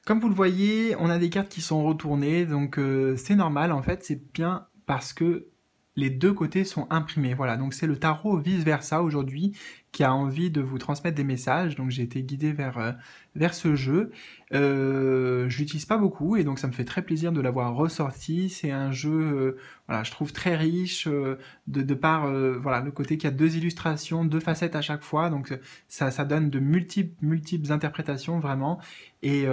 comme vous le voyez, on a des cartes qui sont retournées, donc euh, c'est normal en fait, c'est bien parce que les deux côtés sont imprimés. Voilà, donc c'est le tarot vice-versa aujourd'hui qui a envie de vous transmettre des messages. Donc j'ai été guidé vers, euh, vers ce jeu. Euh, je l'utilise pas beaucoup et donc ça me fait très plaisir de l'avoir ressorti. C'est un jeu, euh, voilà, je trouve très riche euh, de, de, par voilà le côté qui a deux illustrations, deux facettes à chaque fois. Donc ça, ça donne de multiples, multiples interprétations vraiment. Et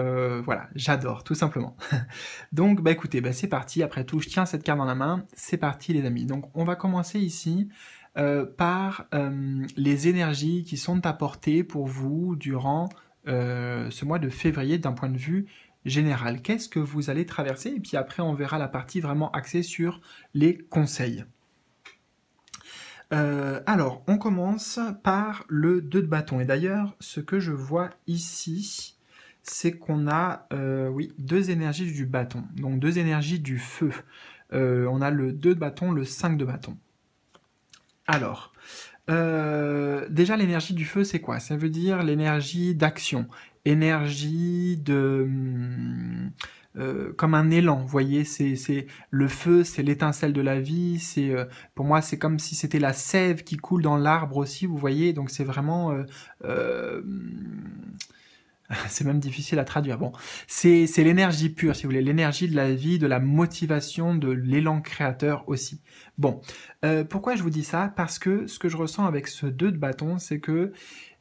voilà, j'adore tout simplement. (laughs) donc bah écoutez, bah, c'est parti. Après tout, je tiens cette carte dans la main. C'est parti les amis. Donc on va commencer ici. Euh, par euh, les énergies qui sont apportées pour vous durant euh, ce mois de février d'un point de vue général. Qu'est-ce que vous allez traverser Et puis après, on verra la partie vraiment axée sur les conseils. alors, on commence par le 2 de bâton. Et d'ailleurs, ce que je vois ici, c'est qu'on a oui, deux énergies du bâton, donc deux énergies du feu. on a le 2 de bâton, le 5 de bâton. Alors, euh, déjà l'énergie du feu, c'est quoi Ça veut dire l'énergie d'action, énergie de... Hum, euh, comme un élan, vous voyez, c'est le feu, c'est l'étincelle de la vie, c'est euh, pour moi c'est comme si c'était la sève qui coule dans l'arbre aussi, vous voyez, donc c'est vraiment (laughs) c'est même difficile à traduire. Bon, c'est l'énergie pure, si vous voulez, l'énergie de la vie, de la motivation, de l'élan créateur aussi. Bon, euh, pourquoi je vous dis ça Parce que ce que je ressens avec ce 2 de bâton, c'est que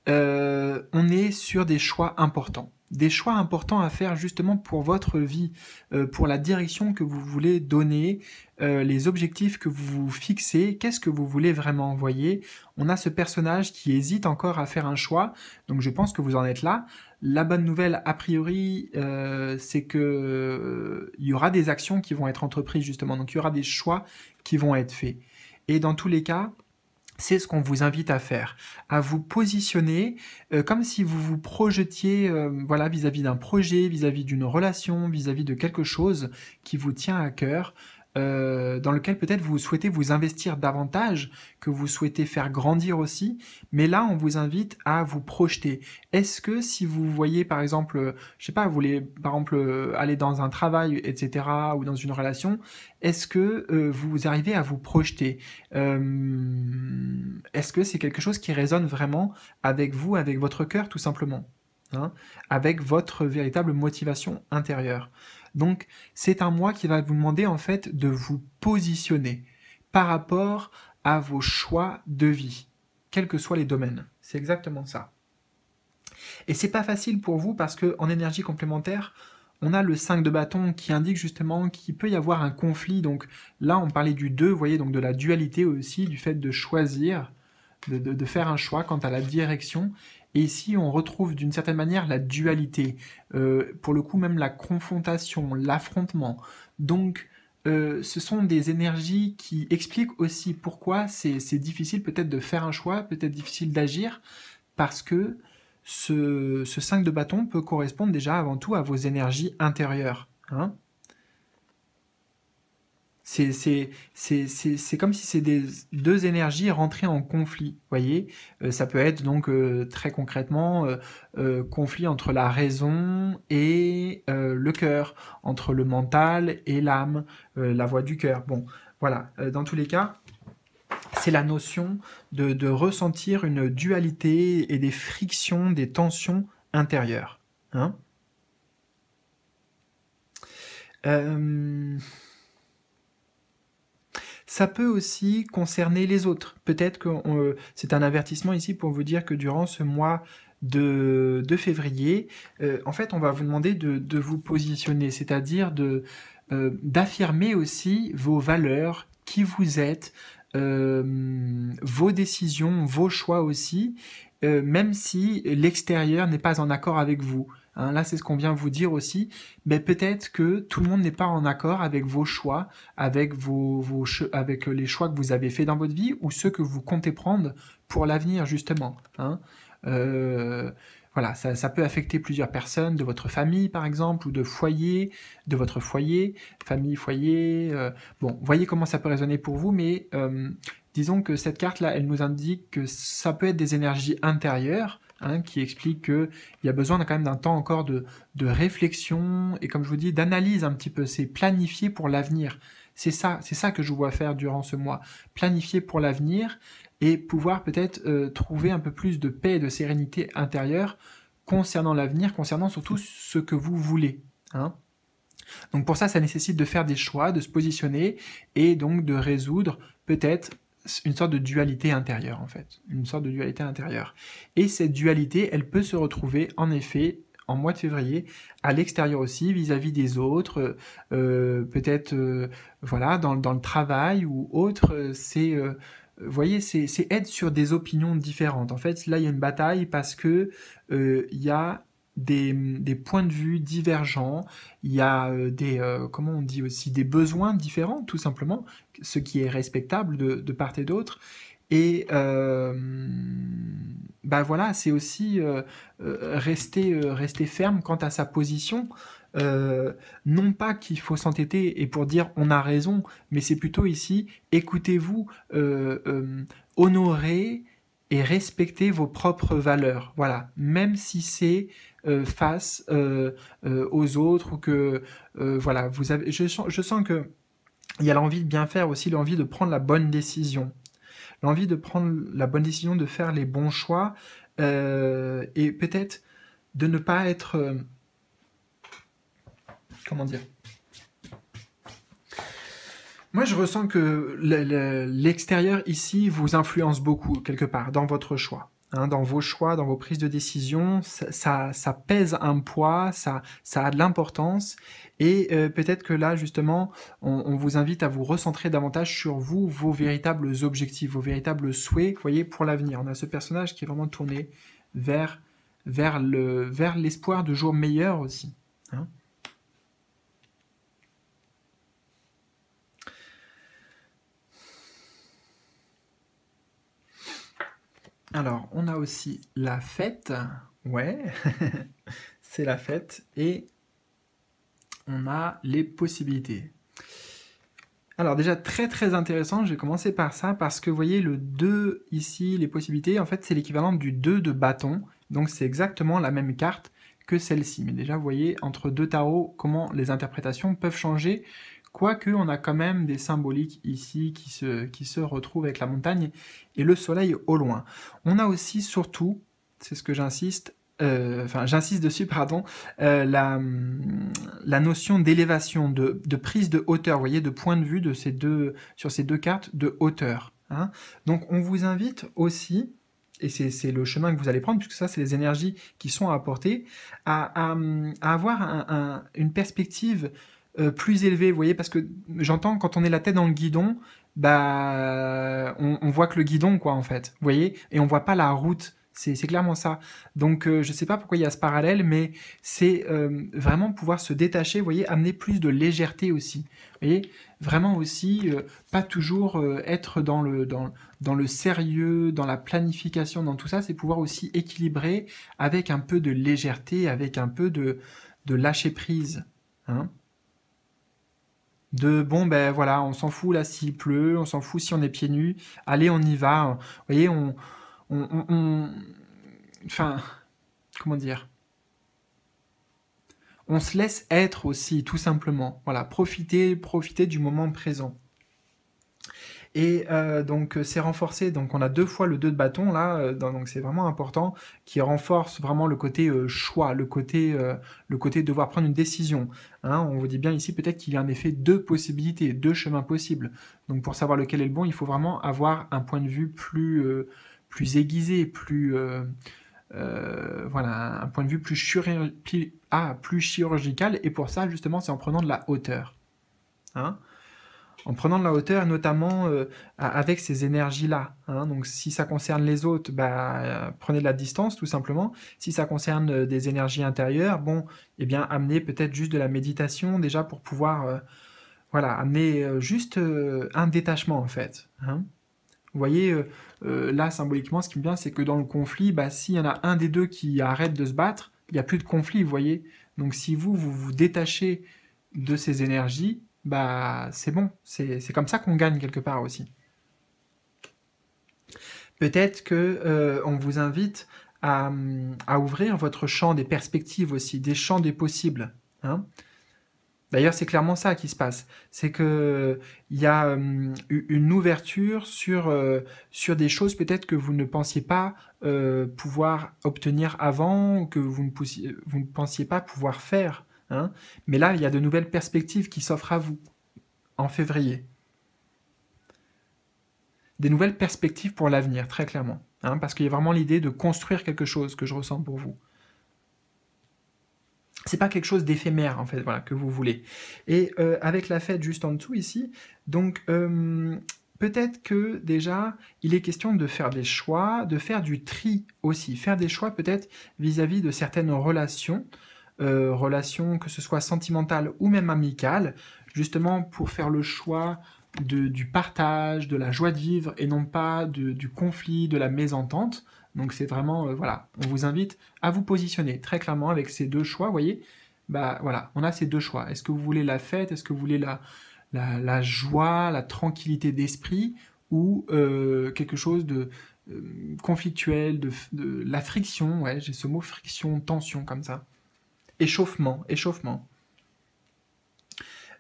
euh, on est sur des choix importants des choix importants à faire justement pour votre vie, euh, pour la direction que vous voulez donner, euh, les objectifs que vous vous fixez, qu'est-ce que vous voulez vraiment envoyer. On a ce personnage qui hésite encore à faire un choix, donc je pense que vous en êtes là. La bonne nouvelle, a priori, euh, c'est que il y aura des actions qui vont être entreprises justement, donc il y aura des choix qui vont être faits. Et dans tous les cas, c'est ce qu'on vous invite à faire, à vous positionner euh, comme si vous vous projetiez euh, voilà vis-à-vis d'un projet, vis-à-vis d'une relation, vis-à-vis de quelque chose qui vous tient à cœur. Euh, dans lequel peut-être vous souhaitez vous investir davantage, que vous souhaitez faire grandir aussi, mais là on vous invite à vous projeter. Est-ce que si vous voyez par exemple, euh, je sais pas, vous voulez par exemple euh, aller dans un travail, etc., ou dans une relation, est-ce que vous arrivez à vous projeter Est-ce que c'est quelque chose qui résonne vraiment avec vous, avec votre cœur tout simplement, hein avec votre véritable motivation intérieure donc c'est un mois qui va vous demander en fait de vous positionner par rapport à vos choix de vie, quels que soient les domaines. C'est exactement ça. Et c'est pas facile pour vous parce qu'en en énergie complémentaire, on a le 5 de bâton qui indique justement qu'il peut y avoir un conflit. Donc là, on parlait du 2, vous voyez, donc de la dualité aussi, du fait de choisir, de, de faire un choix quant à la direction. Et ici, on retrouve d'une certaine manière la dualité, euh, pour le coup même la confrontation, l'affrontement. Donc, euh, ce sont des énergies qui expliquent aussi pourquoi c'est difficile peut-être de faire un choix, peut-être difficile d'agir, parce que ce, ce 5 de bâton peut correspondre déjà avant tout à vos énergies intérieures. Hein. C'est comme si c'est deux énergies rentrées en conflit, voyez euh, Ça peut être donc euh, très concrètement euh, conflit entre la raison et le cœur, entre le mental et l'âme, la voix du cœur. Bon, voilà, dans tous les cas, c'est la notion de, ressentir une dualité et des frictions, des tensions intérieures. Hein ça peut aussi concerner les autres. Peut-être que euh, c'est un avertissement ici pour vous dire que durant ce mois de, février, euh, en fait, on va vous demander de, vous positionner, c'est-à-dire euh, d'affirmer aussi vos valeurs, qui vous êtes, vos décisions, vos choix aussi, même si l'extérieur n'est pas en accord avec vous. Hein. là, c'est ce qu'on vient vous dire aussi. Mais peut-être que tout le monde n'est pas en accord avec vos choix, avec, vos, avec les choix que vous avez faits dans votre vie ou ceux que vous comptez prendre pour l'avenir, justement. Hein. Euh, voilà, ça, peut affecter plusieurs personnes de votre famille, par exemple, ou de foyer, de votre foyer, famille, foyer. Euh. bon, voyez comment ça peut résonner pour vous, mais euh, disons que cette carte-là, elle nous indique que ça peut être des énergies intérieures, Hein, qui explique qu'il y a besoin quand même d'un temps encore de, réflexion et comme je vous dis, d'analyse un petit peu. C'est planifier pour l'avenir. C'est ça, c'est ça que je vois faire durant ce mois. Planifier pour l'avenir et pouvoir peut-être euh, trouver un peu plus de paix et de sérénité intérieure concernant l'avenir, concernant surtout ce que vous voulez. Hein. Donc pour ça, ça nécessite de faire des choix, de se positionner et donc de résoudre peut-être une sorte de dualité intérieure en fait, une sorte de dualité intérieure. Et cette dualité, elle peut se retrouver en effet en mois de février, à l'extérieur aussi, vis-à-vis des autres, euh, peut-être euh, voilà dans, dans, le travail ou autre. Euh, c'est voyez, c'est être sur des opinions différentes. En fait, là il y a une bataille parce que il y a des, points de vue divergents, il y a euh, des, euh, comment on dit aussi, des besoins différents, tout simplement, ce qui est respectable de, de part et d'autre. Et euh, bah voilà, c'est aussi euh, rester, rester ferme quant à sa position. non pas qu'il faut s'entêter et pour dire on a raison, mais c'est plutôt ici, écoutez-vous, honorez et respectez vos propres valeurs. Voilà, même si c'est euh, face euh, euh, aux autres ou que voilà, vous avez. Je, sens que il y a l'envie de bien faire aussi, l'envie de prendre la bonne décision, l'envie de prendre la bonne décision, de faire les bons choix et peut-être de ne pas être comment dire moi, je ressens que l'extérieur ici vous influence beaucoup quelque part dans votre choix. Hein, dans vos choix, dans vos prises de décision, ça, ça, pèse un poids, ça, ça a de l'importance. Et euh, peut-être que là, justement, on, vous invite à vous recentrer davantage sur vous, vos véritables objectifs, vos véritables souhaits, vous voyez, pour l'avenir. On a ce personnage qui est vraiment tourné vers, vers l'espoir le, vers de jours meilleurs aussi. Hein. Alors, on a aussi la fête. Ouais, (laughs) c'est la fête. Et on a les possibilités. Alors déjà très très intéressant, je vais commencer par ça parce que vous voyez le 2 ici, les possibilités, en fait c'est l'équivalent du 2 de bâton, donc c'est exactement la même carte que celle-ci. Mais déjà vous voyez entre deux tarots comment les interprétations peuvent changer Quoique, on a quand même des symboliques ici qui se, qui se retrouvent avec la montagne et le soleil au loin. On a aussi, surtout, c'est ce que j'insiste, euh, enfin j'insiste dessus, pardon, euh, la, notion d'élévation, de, prise de hauteur, vous voyez, de point de vue de ces deux, sur ces deux cartes de hauteur. Hein. Donc on vous invite aussi, et c'est le chemin que vous allez prendre, puisque ça c'est les énergies qui sont apportées, à, avoir une perspective euh, plus élevé, vous voyez, parce que j'entends quand on est la tête dans le guidon, bah, on, voit que le guidon, quoi, en fait, vous voyez, et on voit pas la route. C'est clairement ça. Donc, euh, je sais pas pourquoi il y a ce parallèle, mais c'est euh, vraiment pouvoir se détacher, vous voyez, amener plus de légèreté aussi. Vous voyez, vraiment aussi, pas toujours être dans le, dans, dans le sérieux, dans la planification, dans tout ça, c'est pouvoir aussi équilibrer avec un peu de légèreté, avec un peu de, de lâcher prise. Hein de bon ben voilà, on s'en fout là s'il pleut, on s'en fout si on est pieds nus, allez on y va, vous voyez, on, on, on... enfin, comment dire on se laisse être aussi, tout simplement. Voilà, profiter, profiter du moment présent. Et euh, donc euh, c'est renforcé, donc on a deux fois le 2 de bâton là, euh, donc c'est vraiment important, qui renforce vraiment le côté choix, le côté, le côté devoir prendre une décision. Hein. on vous dit bien ici peut-être qu'il y a en effet deux possibilités, deux chemins possibles. Donc pour savoir lequel est le bon, il faut vraiment avoir un point de vue plus, plus aiguisé, plus... voilà, un point de vue plus, ah, plus, chirurgical, et pour ça, justement, c'est en prenant de la hauteur. Hein en prenant de la hauteur, notamment euh, avec ces énergies-là. Hein. Donc si ça concerne les autres, bah, euh, prenez de la distance tout simplement. Si ça concerne euh, des énergies intérieures, bon, eh bien amenez peut-être juste de la méditation déjà pour pouvoir, voilà, amener juste un détachement en fait. Hein. Vous voyez, là symboliquement, ce qui me vient, c'est que dans le conflit, bah, s'il y en a un des deux qui arrête de se battre, il n'y a plus de conflit, vous voyez. Donc si vous, vous vous détachez de ces énergies, bah, c'est bon, c'est comme ça qu'on gagne quelque part aussi. Peut-être que euh, on vous invite à, ouvrir votre champ des perspectives aussi, des champs des possibles. Hein. D'ailleurs, c'est clairement ça qui se passe. C'est que il y a euh, une ouverture euh, sur des choses peut-être que vous ne pensiez pas pouvoir obtenir avant, que vous ne pensiez pas pouvoir faire. Hein. Mais là, il y a de nouvelles perspectives qui s'offrent à vous en février. Des nouvelles perspectives pour l'avenir, très clairement. Hein, parce qu'il y a vraiment l'idée de construire quelque chose que je ressens pour vous. Ce n'est pas quelque chose d'éphémère en fait, voilà, que vous voulez. Et euh, avec la fête juste en dessous ici, donc euh, peut-être que déjà il est question de faire des choix, de faire du tri aussi, faire des choix peut-être vis-à-vis de certaines relations euh, relation, que ce soit sentimentale ou même amicale, justement pour faire le choix de, du partage, de la joie de vivre et non pas du conflit, de la mésentente. Donc c'est vraiment, euh, voilà, on vous invite à vous positionner très clairement avec ces deux choix, vous voyez, bah voilà, on a ces deux choix. Est-ce que vous voulez la fête, est-ce que vous voulez la, la, joie, la tranquillité d'esprit ou euh, quelque chose de conflictuel, de, de, la friction, ouais, j'ai ce mot friction, tension comme ça échauffement, échauffement.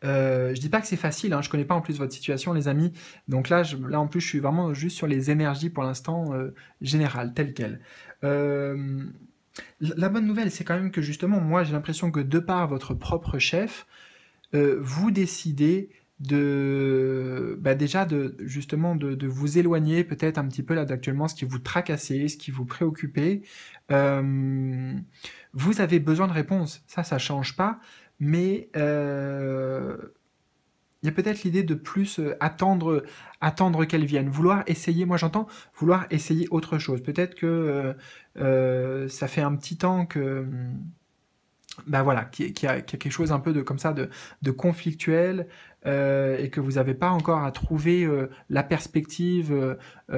Je euh, je dis pas que c'est facile, je hein, je connais pas en plus votre situation, les amis. Donc là, je, là en plus, je suis vraiment juste sur les énergies pour l'instant euh, générales, telles quelles. Euh, la bonne nouvelle, c'est quand même que justement, moi, j'ai l'impression que de par votre propre chef, vous décidez de bah déjà de justement de, de vous éloigner peut-être un petit peu là d'actuellement ce qui vous tracassez, ce qui vous préoccupez. Euh, vous avez besoin de réponses, ça ça change pas, mais euh, il y a peut-être l'idée de plus euh, attendre, attendre qu'elle vienne, vouloir essayer. Moi, j'entends vouloir essayer autre chose. Peut-être que euh, euh ça fait un petit temps que bah voilà, qui, qui, a, quelque chose un peu de comme ça de, conflictuel euh, et que vous n'avez pas encore à trouver euh, la perspective, euh,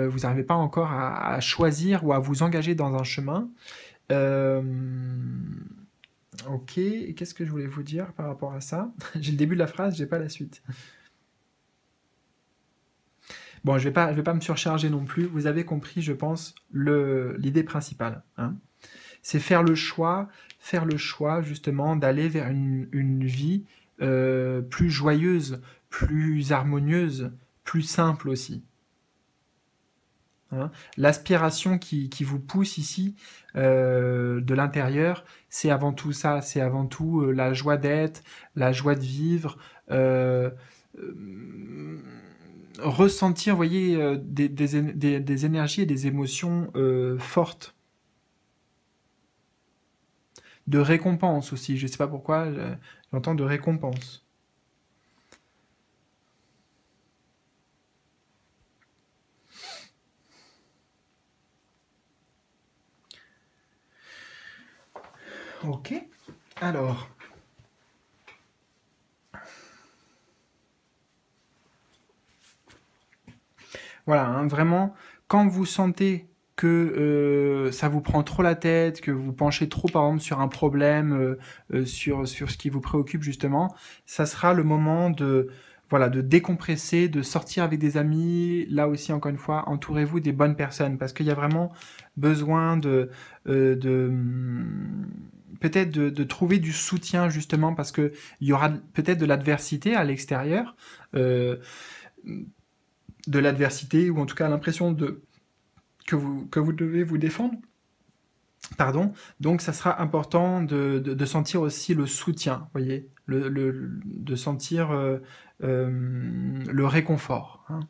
vous n'arrivez pas encore à, choisir ou à vous engager dans un chemin. ok, qu'est-ce que je voulais vous dire par rapport à ça (laughs) J'ai le début de la phrase, j'ai pas la suite. Bon, je vais pas, je vais pas me surcharger non plus. Vous avez compris, je pense, l'idée principale. Hein. c'est faire le choix faire le choix justement d'aller vers une, vie euh, plus joyeuse, plus harmonieuse, plus simple aussi. Hein? L'aspiration qui, vous pousse ici euh, de l'intérieur, c'est avant tout ça, c'est avant tout euh, la joie d'être, la joie de vivre, ressentir, voyez, des, des, énergies et des émotions fortes de récompense aussi. Je ne sais pas pourquoi j'entends de récompense. Ok, alors. Voilà, hein, vraiment, quand vous sentez que euh, ça vous prend trop la tête, que vous penchez trop par exemple sur un problème, euh, euh, sur, sur ce qui vous préoccupe justement, ça sera le moment de voilà de décompresser, de sortir avec des amis. Là aussi encore une fois, entourez-vous des bonnes personnes parce qu'il y a vraiment besoin de, de hum, peut-être de, de, trouver du soutien justement parce que il y aura peut-être de l'adversité à l'extérieur, de l'adversité ou en tout cas l'impression de que vous, que vous devez vous défendre. Pardon. Donc, ça sera important de, sentir aussi le soutien, voyez, le, de sentir euh, euh, le réconfort. Hein.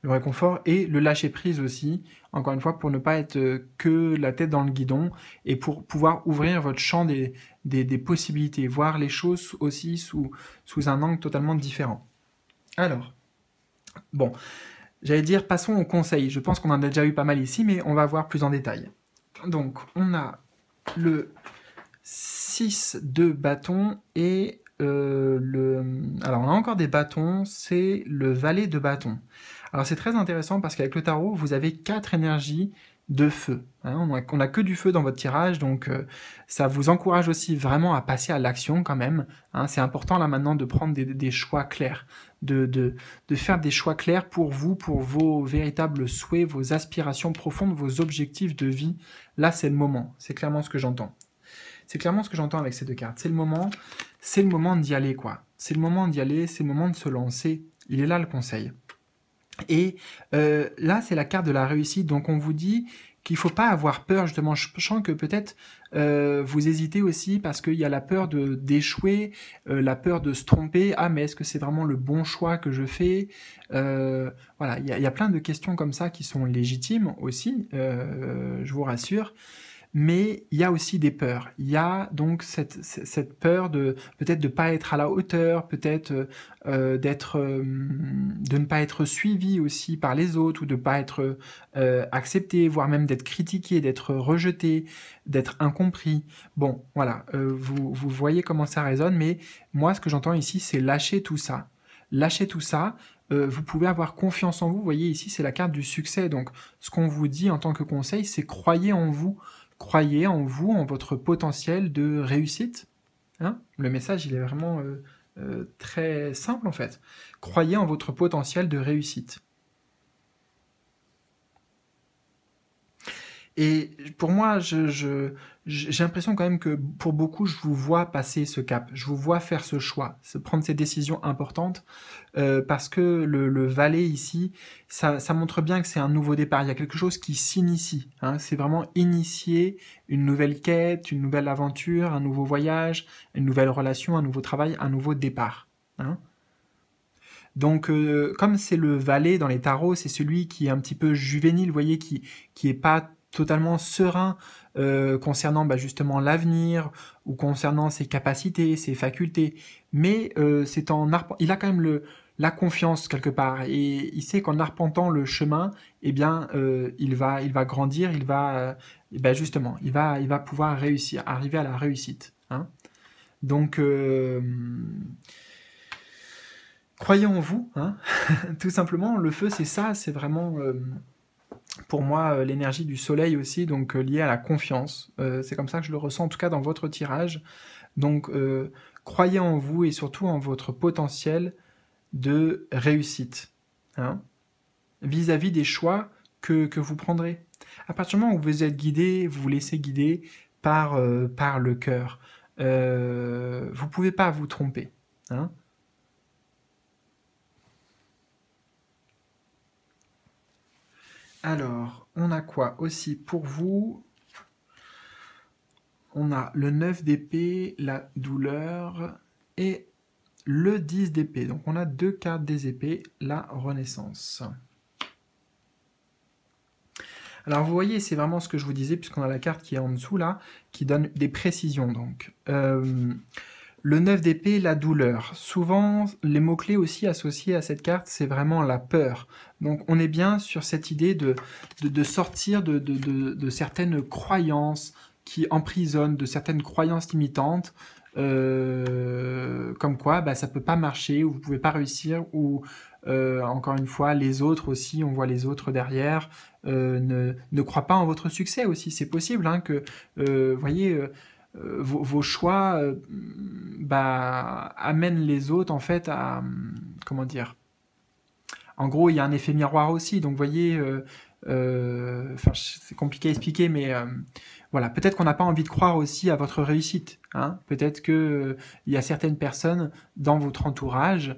Le réconfort et le lâcher prise aussi, encore une fois, pour ne pas être que la tête dans le guidon et pour pouvoir ouvrir votre champ des, des, possibilités, voir les choses aussi sous, sous un angle totalement différent. Alors, bon, J'allais dire, passons au conseil. Je pense qu'on en a déjà eu pas mal ici, mais on va voir plus en détail. Donc, on a le 6 de bâton et euh, le... Alors, on a encore des bâtons, c'est le valet de bâton. Alors, c'est très intéressant parce qu'avec le tarot, vous avez quatre énergies de feu. Hein. on n'a que du feu dans votre tirage, donc euh, ça vous encourage aussi vraiment à passer à l'action quand même. Hein. c'est important là maintenant de prendre des, des choix clairs, de, de, de, faire des choix clairs pour vous, pour vos véritables souhaits, vos aspirations profondes, vos objectifs de vie. Là, c'est le moment. C'est clairement ce que j'entends. C'est clairement ce que j'entends avec ces deux cartes. C'est le moment, c'est le moment d'y aller quoi. C'est le moment d'y aller, c'est le moment de se lancer. Il est là le conseil. Et euh, là, c'est la carte de la réussite. Donc, on vous dit qu'il faut pas avoir peur. Justement, je sens que peut-être euh, vous hésitez aussi parce qu'il y a la peur d'échouer, euh, la peur de se tromper. Ah, mais est-ce que c'est vraiment le bon choix que je fais Voilà, il y a, plein de questions comme ça qui sont légitimes aussi. je vous rassure mais il y a aussi des peurs. Il y a donc cette, cette peur de peut-être de pas être à la hauteur, peut-être euh, d'être, euh, de ne pas être suivi aussi par les autres ou de pas être euh, accepté, voire même d'être critiqué, d'être rejeté, d'être incompris. Bon, voilà, euh, vous, vous voyez comment ça résonne, mais moi ce que j'entends ici, c'est lâcher tout ça. Lâcher tout ça, euh, vous pouvez avoir confiance en vous. Vous voyez ici, c'est la carte du succès. Donc, ce qu'on vous dit en tant que conseil, c'est croyez en vous, croyez en vous, en votre potentiel de réussite. Hein le message, il est vraiment euh, euh, très simple en fait. Croyez en votre potentiel de réussite. Et pour moi, je, j'ai l'impression quand même que pour beaucoup, je vous vois passer ce cap, je vous vois faire ce choix, se prendre ces décisions importantes, euh, parce que le, valet ici, ça, montre bien que c'est un nouveau départ, il y a quelque chose qui s'initie, hein. c'est vraiment initier une nouvelle quête, une nouvelle aventure, un nouveau voyage, une nouvelle relation, un nouveau travail, un nouveau départ. Hein. Donc, euh, comme c'est le valet dans les tarots, c'est celui qui est un petit peu juvénile, vous voyez, qui, qui pas totalement serein euh, concernant bah, justement l'avenir ou concernant ses capacités, ses facultés. Mais euh, c'est en il a quand même le, la confiance quelque part et il sait qu'en arpentant le chemin, eh bien, euh, il va, il va grandir, il va, bah, justement, il va, il va pouvoir réussir, arriver à la réussite. Hein. Donc Croyez en vous, tout simplement. Le feu, c'est ça, c'est vraiment pour moi euh, l'énergie du soleil aussi, donc euh, liée à la confiance. Euh, c'est comme ça que je le ressens en tout cas dans votre tirage. Donc croyez en vous et surtout en votre potentiel de réussite hein, vis-à-vis des choix que, vous prendrez. À partir du moment où vous êtes guidé, vous vous laissez guider par, par le cœur, vous ne pouvez pas vous tromper. Hein Alors, on a quoi aussi pour vous On a le 9 d'épée, la douleur et le 10 d'épée. Donc on a deux cartes des épées, la renaissance. Alors vous voyez, c'est vraiment ce que je vous disais, puisqu'on a la carte qui est en dessous là, qui donne des précisions donc. Euh, le 9 d'épée, la douleur. Souvent, les mots-clés aussi associés à cette carte, c'est vraiment la peur. Donc on est bien sur cette idée de, de, sortir de, certaines croyances qui emprisonnent, de certaines croyances limitantes, euh, comme quoi bah, ça peut pas marcher, ou vous pouvez pas réussir, ou euh, encore une fois, les autres aussi, on voit les autres derrière, euh, ne, ne croient pas en votre succès aussi. C'est possible hein, que, vous voyez euh, vos, vos, choix euh, bah, amènent les autres en fait à comment dire en gros, il y a un effet miroir aussi. Donc, voyez, euh, c'est compliqué à expliquer, mais voilà, peut-être qu'on n'a pas envie de croire aussi à votre réussite. Hein. Peut-être que il y a certaines personnes dans votre entourage,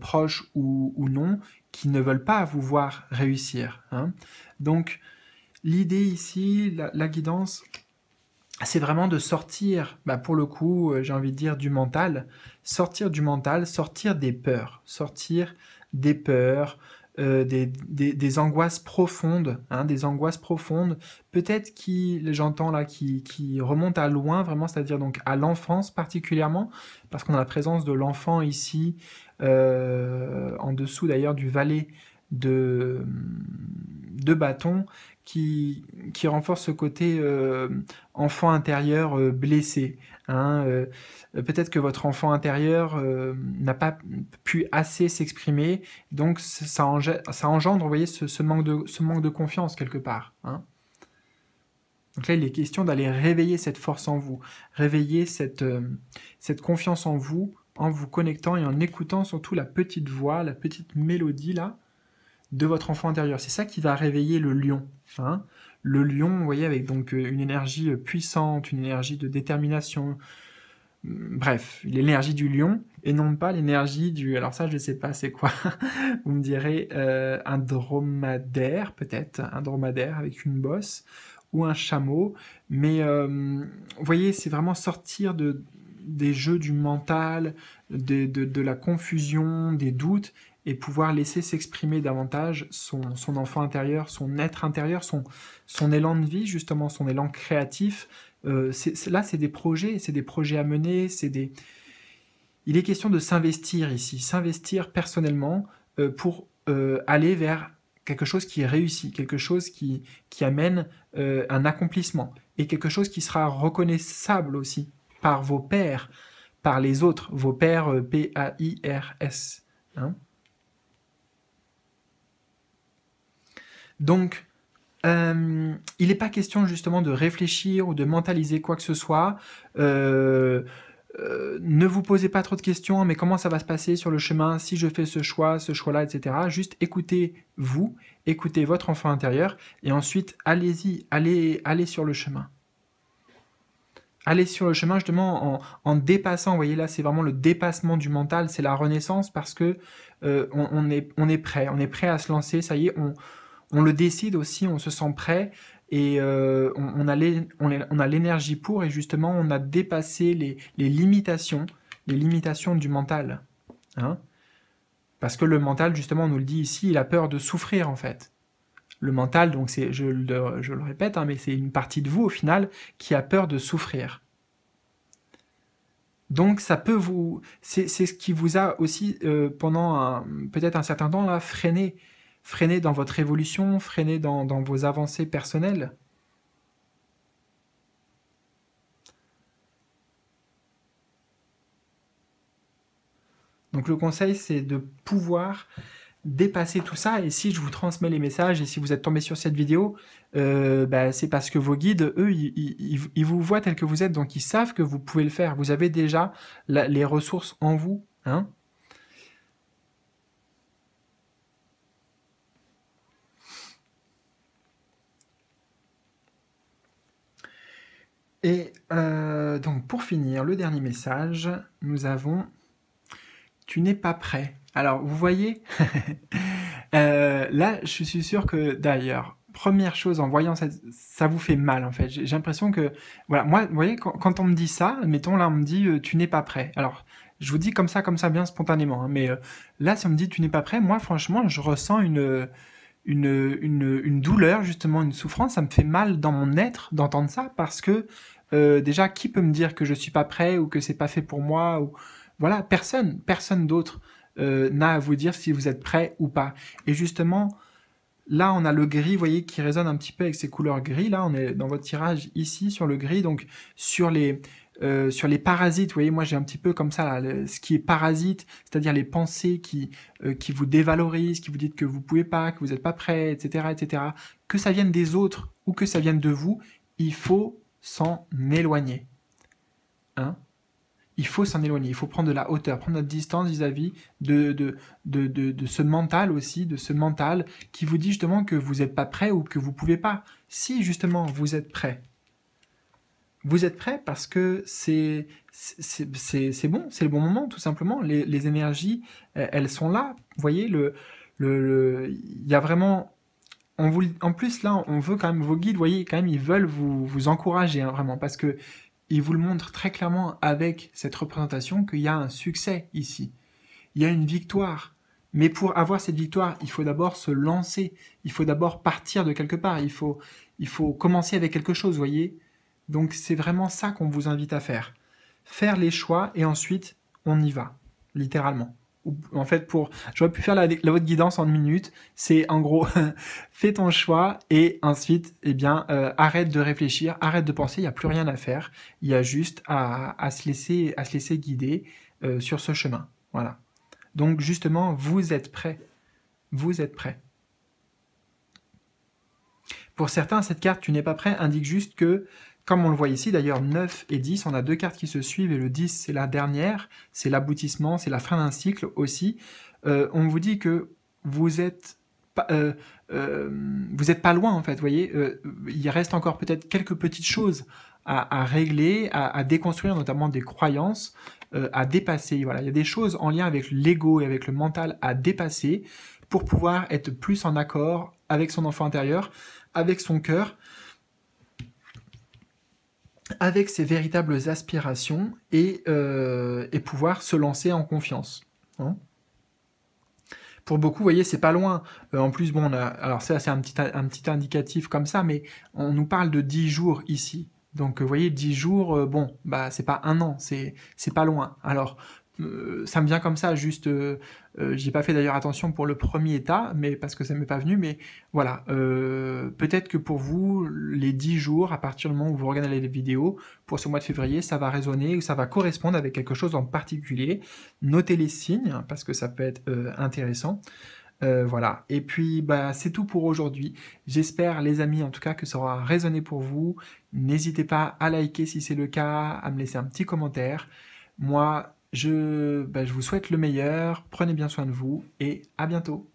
proches ou, ou, non, qui ne veulent pas vous voir réussir. Hein. Donc, l'idée ici, la guidance, c'est vraiment de sortir, bah, pour le coup, euh, j'ai envie de dire du mental, sortir du mental, sortir des peurs, sortir des peurs, euh, des, angoisses profondes, hein, des angoisses profondes, peut-être qui, j'entends là, qui, qui remontent à loin vraiment, c'est-à-dire donc à l'enfance particulièrement, parce qu'on a la présence de l'enfant ici, euh, en dessous d'ailleurs du valet de, de bâton, qui, renforce ce côté euh, enfant intérieur euh, blessé. Hein, euh, peut-être que votre enfant intérieur n'a pas pu assez s'exprimer, donc ça engendre, voyez, ce, manque de, confiance quelque part. Hein. Donc là, il est question d'aller réveiller cette force en vous, réveiller cette confiance en vous, en vous connectant et en écoutant surtout la petite voix, la petite mélodie là, de votre enfant intérieur. C'est ça qui va réveiller le lion. Hein. Le lion, vous voyez, avec donc euh, une énergie euh, puissante, une énergie de détermination. Hum, bref, l'énergie du lion et non pas l'énergie du... Alors ça, je ne sais pas, c'est quoi (laughs) Vous me direz euh, un dromadaire, peut-être, un dromadaire avec une bosse ou un chameau. Mais hum, vous voyez, c'est vraiment sortir de, des jeux du mental, de, la confusion, des doutes, et pouvoir laisser s'exprimer davantage son, enfant intérieur, son être intérieur, son, son élan de vie, justement, son élan créatif. Euh, là, c'est des projets, c'est des projets à mener, c'est des... Il est question de s'investir ici, s'investir personnellement euh, pour euh, aller vers quelque chose qui réussit, quelque chose qui, qui amène un accomplissement, et quelque chose qui sera reconnaissable aussi par vos pères, par les autres, vos pairs P-A-I-R-S. Hein Donc, euh, il n'est pas question justement de réfléchir ou de mentaliser quoi que ce soit. Euh, euh, ne vous posez pas trop de questions, mais comment ça va se passer sur le chemin, si je fais ce choix, ce choix-là, etc. Juste écoutez vous, écoutez votre enfant intérieur, et ensuite allez-y, allez, allez sur le chemin. Allez sur le chemin justement en, en dépassant, vous voyez là c'est vraiment le dépassement du mental, c'est la renaissance parce que on, est, on est prêt, on est prêt à se lancer, ça y est, on, on le décide aussi, on se sent prêt et euh, on, a l'énergie pour et justement on a dépassé les, limitations, les limitations du mental. Hein. Parce que le mental, justement, on nous le dit ici, il a peur de souffrir en fait. Le mental, donc c'est, je, le, répète, hein, mais c'est une partie de vous au final qui a peur de souffrir. Donc ça peut vous, c'est, ce qui vous a aussi euh, pendant peut-être un certain temps là freiné freiner dans votre évolution, freiner dans, vos avancées personnelles. Donc le conseil, c'est de pouvoir dépasser tout ça. Et si je vous transmets les messages et si vous êtes tombé sur cette vidéo, euh, bah, c'est parce que vos guides, eux, ils, vous voient tel que vous êtes, donc ils savent que vous pouvez le faire. Vous avez déjà les ressources en vous. Hein Et euh, donc pour finir, le dernier message, nous avons Tu n'es pas prêt. Alors vous voyez, (laughs) euh, là je suis sûr que d'ailleurs, première chose en voyant ça, ça vous fait mal en fait. J'ai l'impression que, voilà, moi, vous voyez, quand, on me dit ça, mettons là on me dit euh, Tu n'es pas prêt. Alors je vous dis comme ça, comme ça, bien spontanément, hein, mais là si on me dit Tu n'es pas prêt, moi franchement je ressens une une, douleur, justement, une souffrance. Ça me fait mal dans mon être d'entendre ça parce que euh, déjà, qui peut me dire que je suis pas prêt ou que c'est pas fait pour moi ou voilà, personne, personne d'autre euh, n'a à vous dire si vous êtes prêt ou pas. Et justement, là, on a le gris, vous voyez, qui résonne un petit peu avec ces couleurs gris. Là, on est dans votre tirage ici sur le gris, donc sur les euh, sur les parasites. Vous voyez, moi j'ai un petit peu comme ça ce qui est parasite, c'est-à-dire les pensées qui euh, qui vous dévalorisent, qui vous dites que vous pouvez pas, que vous n'êtes pas prêt, etc., etc. Que ça vienne des autres ou que ça vienne de vous, il faut s'en éloigner. Hein il faut s'en éloigner, il faut prendre de la hauteur, prendre notre distance vis-à-vis de, de, ce mental aussi, de ce mental qui vous dit justement que vous n'êtes pas prêt ou que vous pouvez pas. Si justement vous êtes prêt, vous êtes prêt parce que c'est c'est bon, c'est le bon moment tout simplement. Les, énergies, elles sont là. Vous voyez, le il le, il y a vraiment on vous, en plus là, on veut quand même vos guides, vous voyez, quand même ils veulent vous, vous encourager hein, vraiment parce que ils vous le montrent très clairement avec cette représentation qu'il y a un succès ici. Il y a une victoire. Mais pour avoir cette victoire, il faut d'abord se lancer. Il faut d'abord partir de quelque part. Il faut, il faut commencer avec quelque chose, vous voyez. Donc c'est vraiment ça qu'on vous invite à faire. Faire les choix et ensuite on y va, littéralement. en fait, pour, j'aurais pu faire la, votre guidance en une minute. C'est en gros, (laughs) fais ton choix et ensuite, eh bien, euh, arrête de réfléchir, arrête de penser. Il n'y a plus rien à faire. Il y a juste à, se laisser, à se laisser guider euh, sur ce chemin. Voilà. Donc justement, vous êtes prêts, Vous êtes prêts. Pour certains, cette carte, tu n'es pas prêt, indique juste que comme on le voit ici, d'ailleurs, 9 et 10, on a deux cartes qui se suivent, et le 10, c'est la dernière, c'est l'aboutissement, c'est la fin d'un cycle aussi. Euh, on vous dit que vous êtes euh, euh, vous n'êtes pas loin en fait, vous voyez. il reste encore peut-être quelques petites choses à, régler, à, déconstruire, notamment des croyances à dépasser. Voilà, il y a des choses en lien avec l'ego et avec le mental à dépasser pour pouvoir être plus en accord avec son enfant intérieur, avec son cœur, avec ses véritables aspirations euh, et, pouvoir se lancer en confiance. Hein. pour beaucoup, vous voyez, c'est pas loin. Euh, en plus, bon, alors ça, c'est un petit, un petit indicatif comme ça, mais on nous parle de 10 jours ici. Donc, vous voyez, 10 jours, euh, bon, bah, c'est pas un an, c'est pas loin. Alors, euh, ça me vient comme ça, juste, euh, euh, j'ai pas fait d'ailleurs attention pour le premier état, mais parce que ça m'est pas venu, mais voilà, peut-être que pour vous, les 10 jours, à partir du moment où vous regardez les vidéos, pour ce mois de février, ça va résonner, ou ça va correspondre avec quelque chose en particulier, notez les signes, parce que ça peut être intéressant, voilà. Et puis, bah, c'est tout pour aujourd'hui. J'espère, les amis, en tout cas, que ça aura résonné pour vous. N'hésitez pas à liker si c'est le cas, à me laisser un petit commentaire. Moi, je, bah, je vous souhaite le meilleur, prenez bien soin de vous et à bientôt.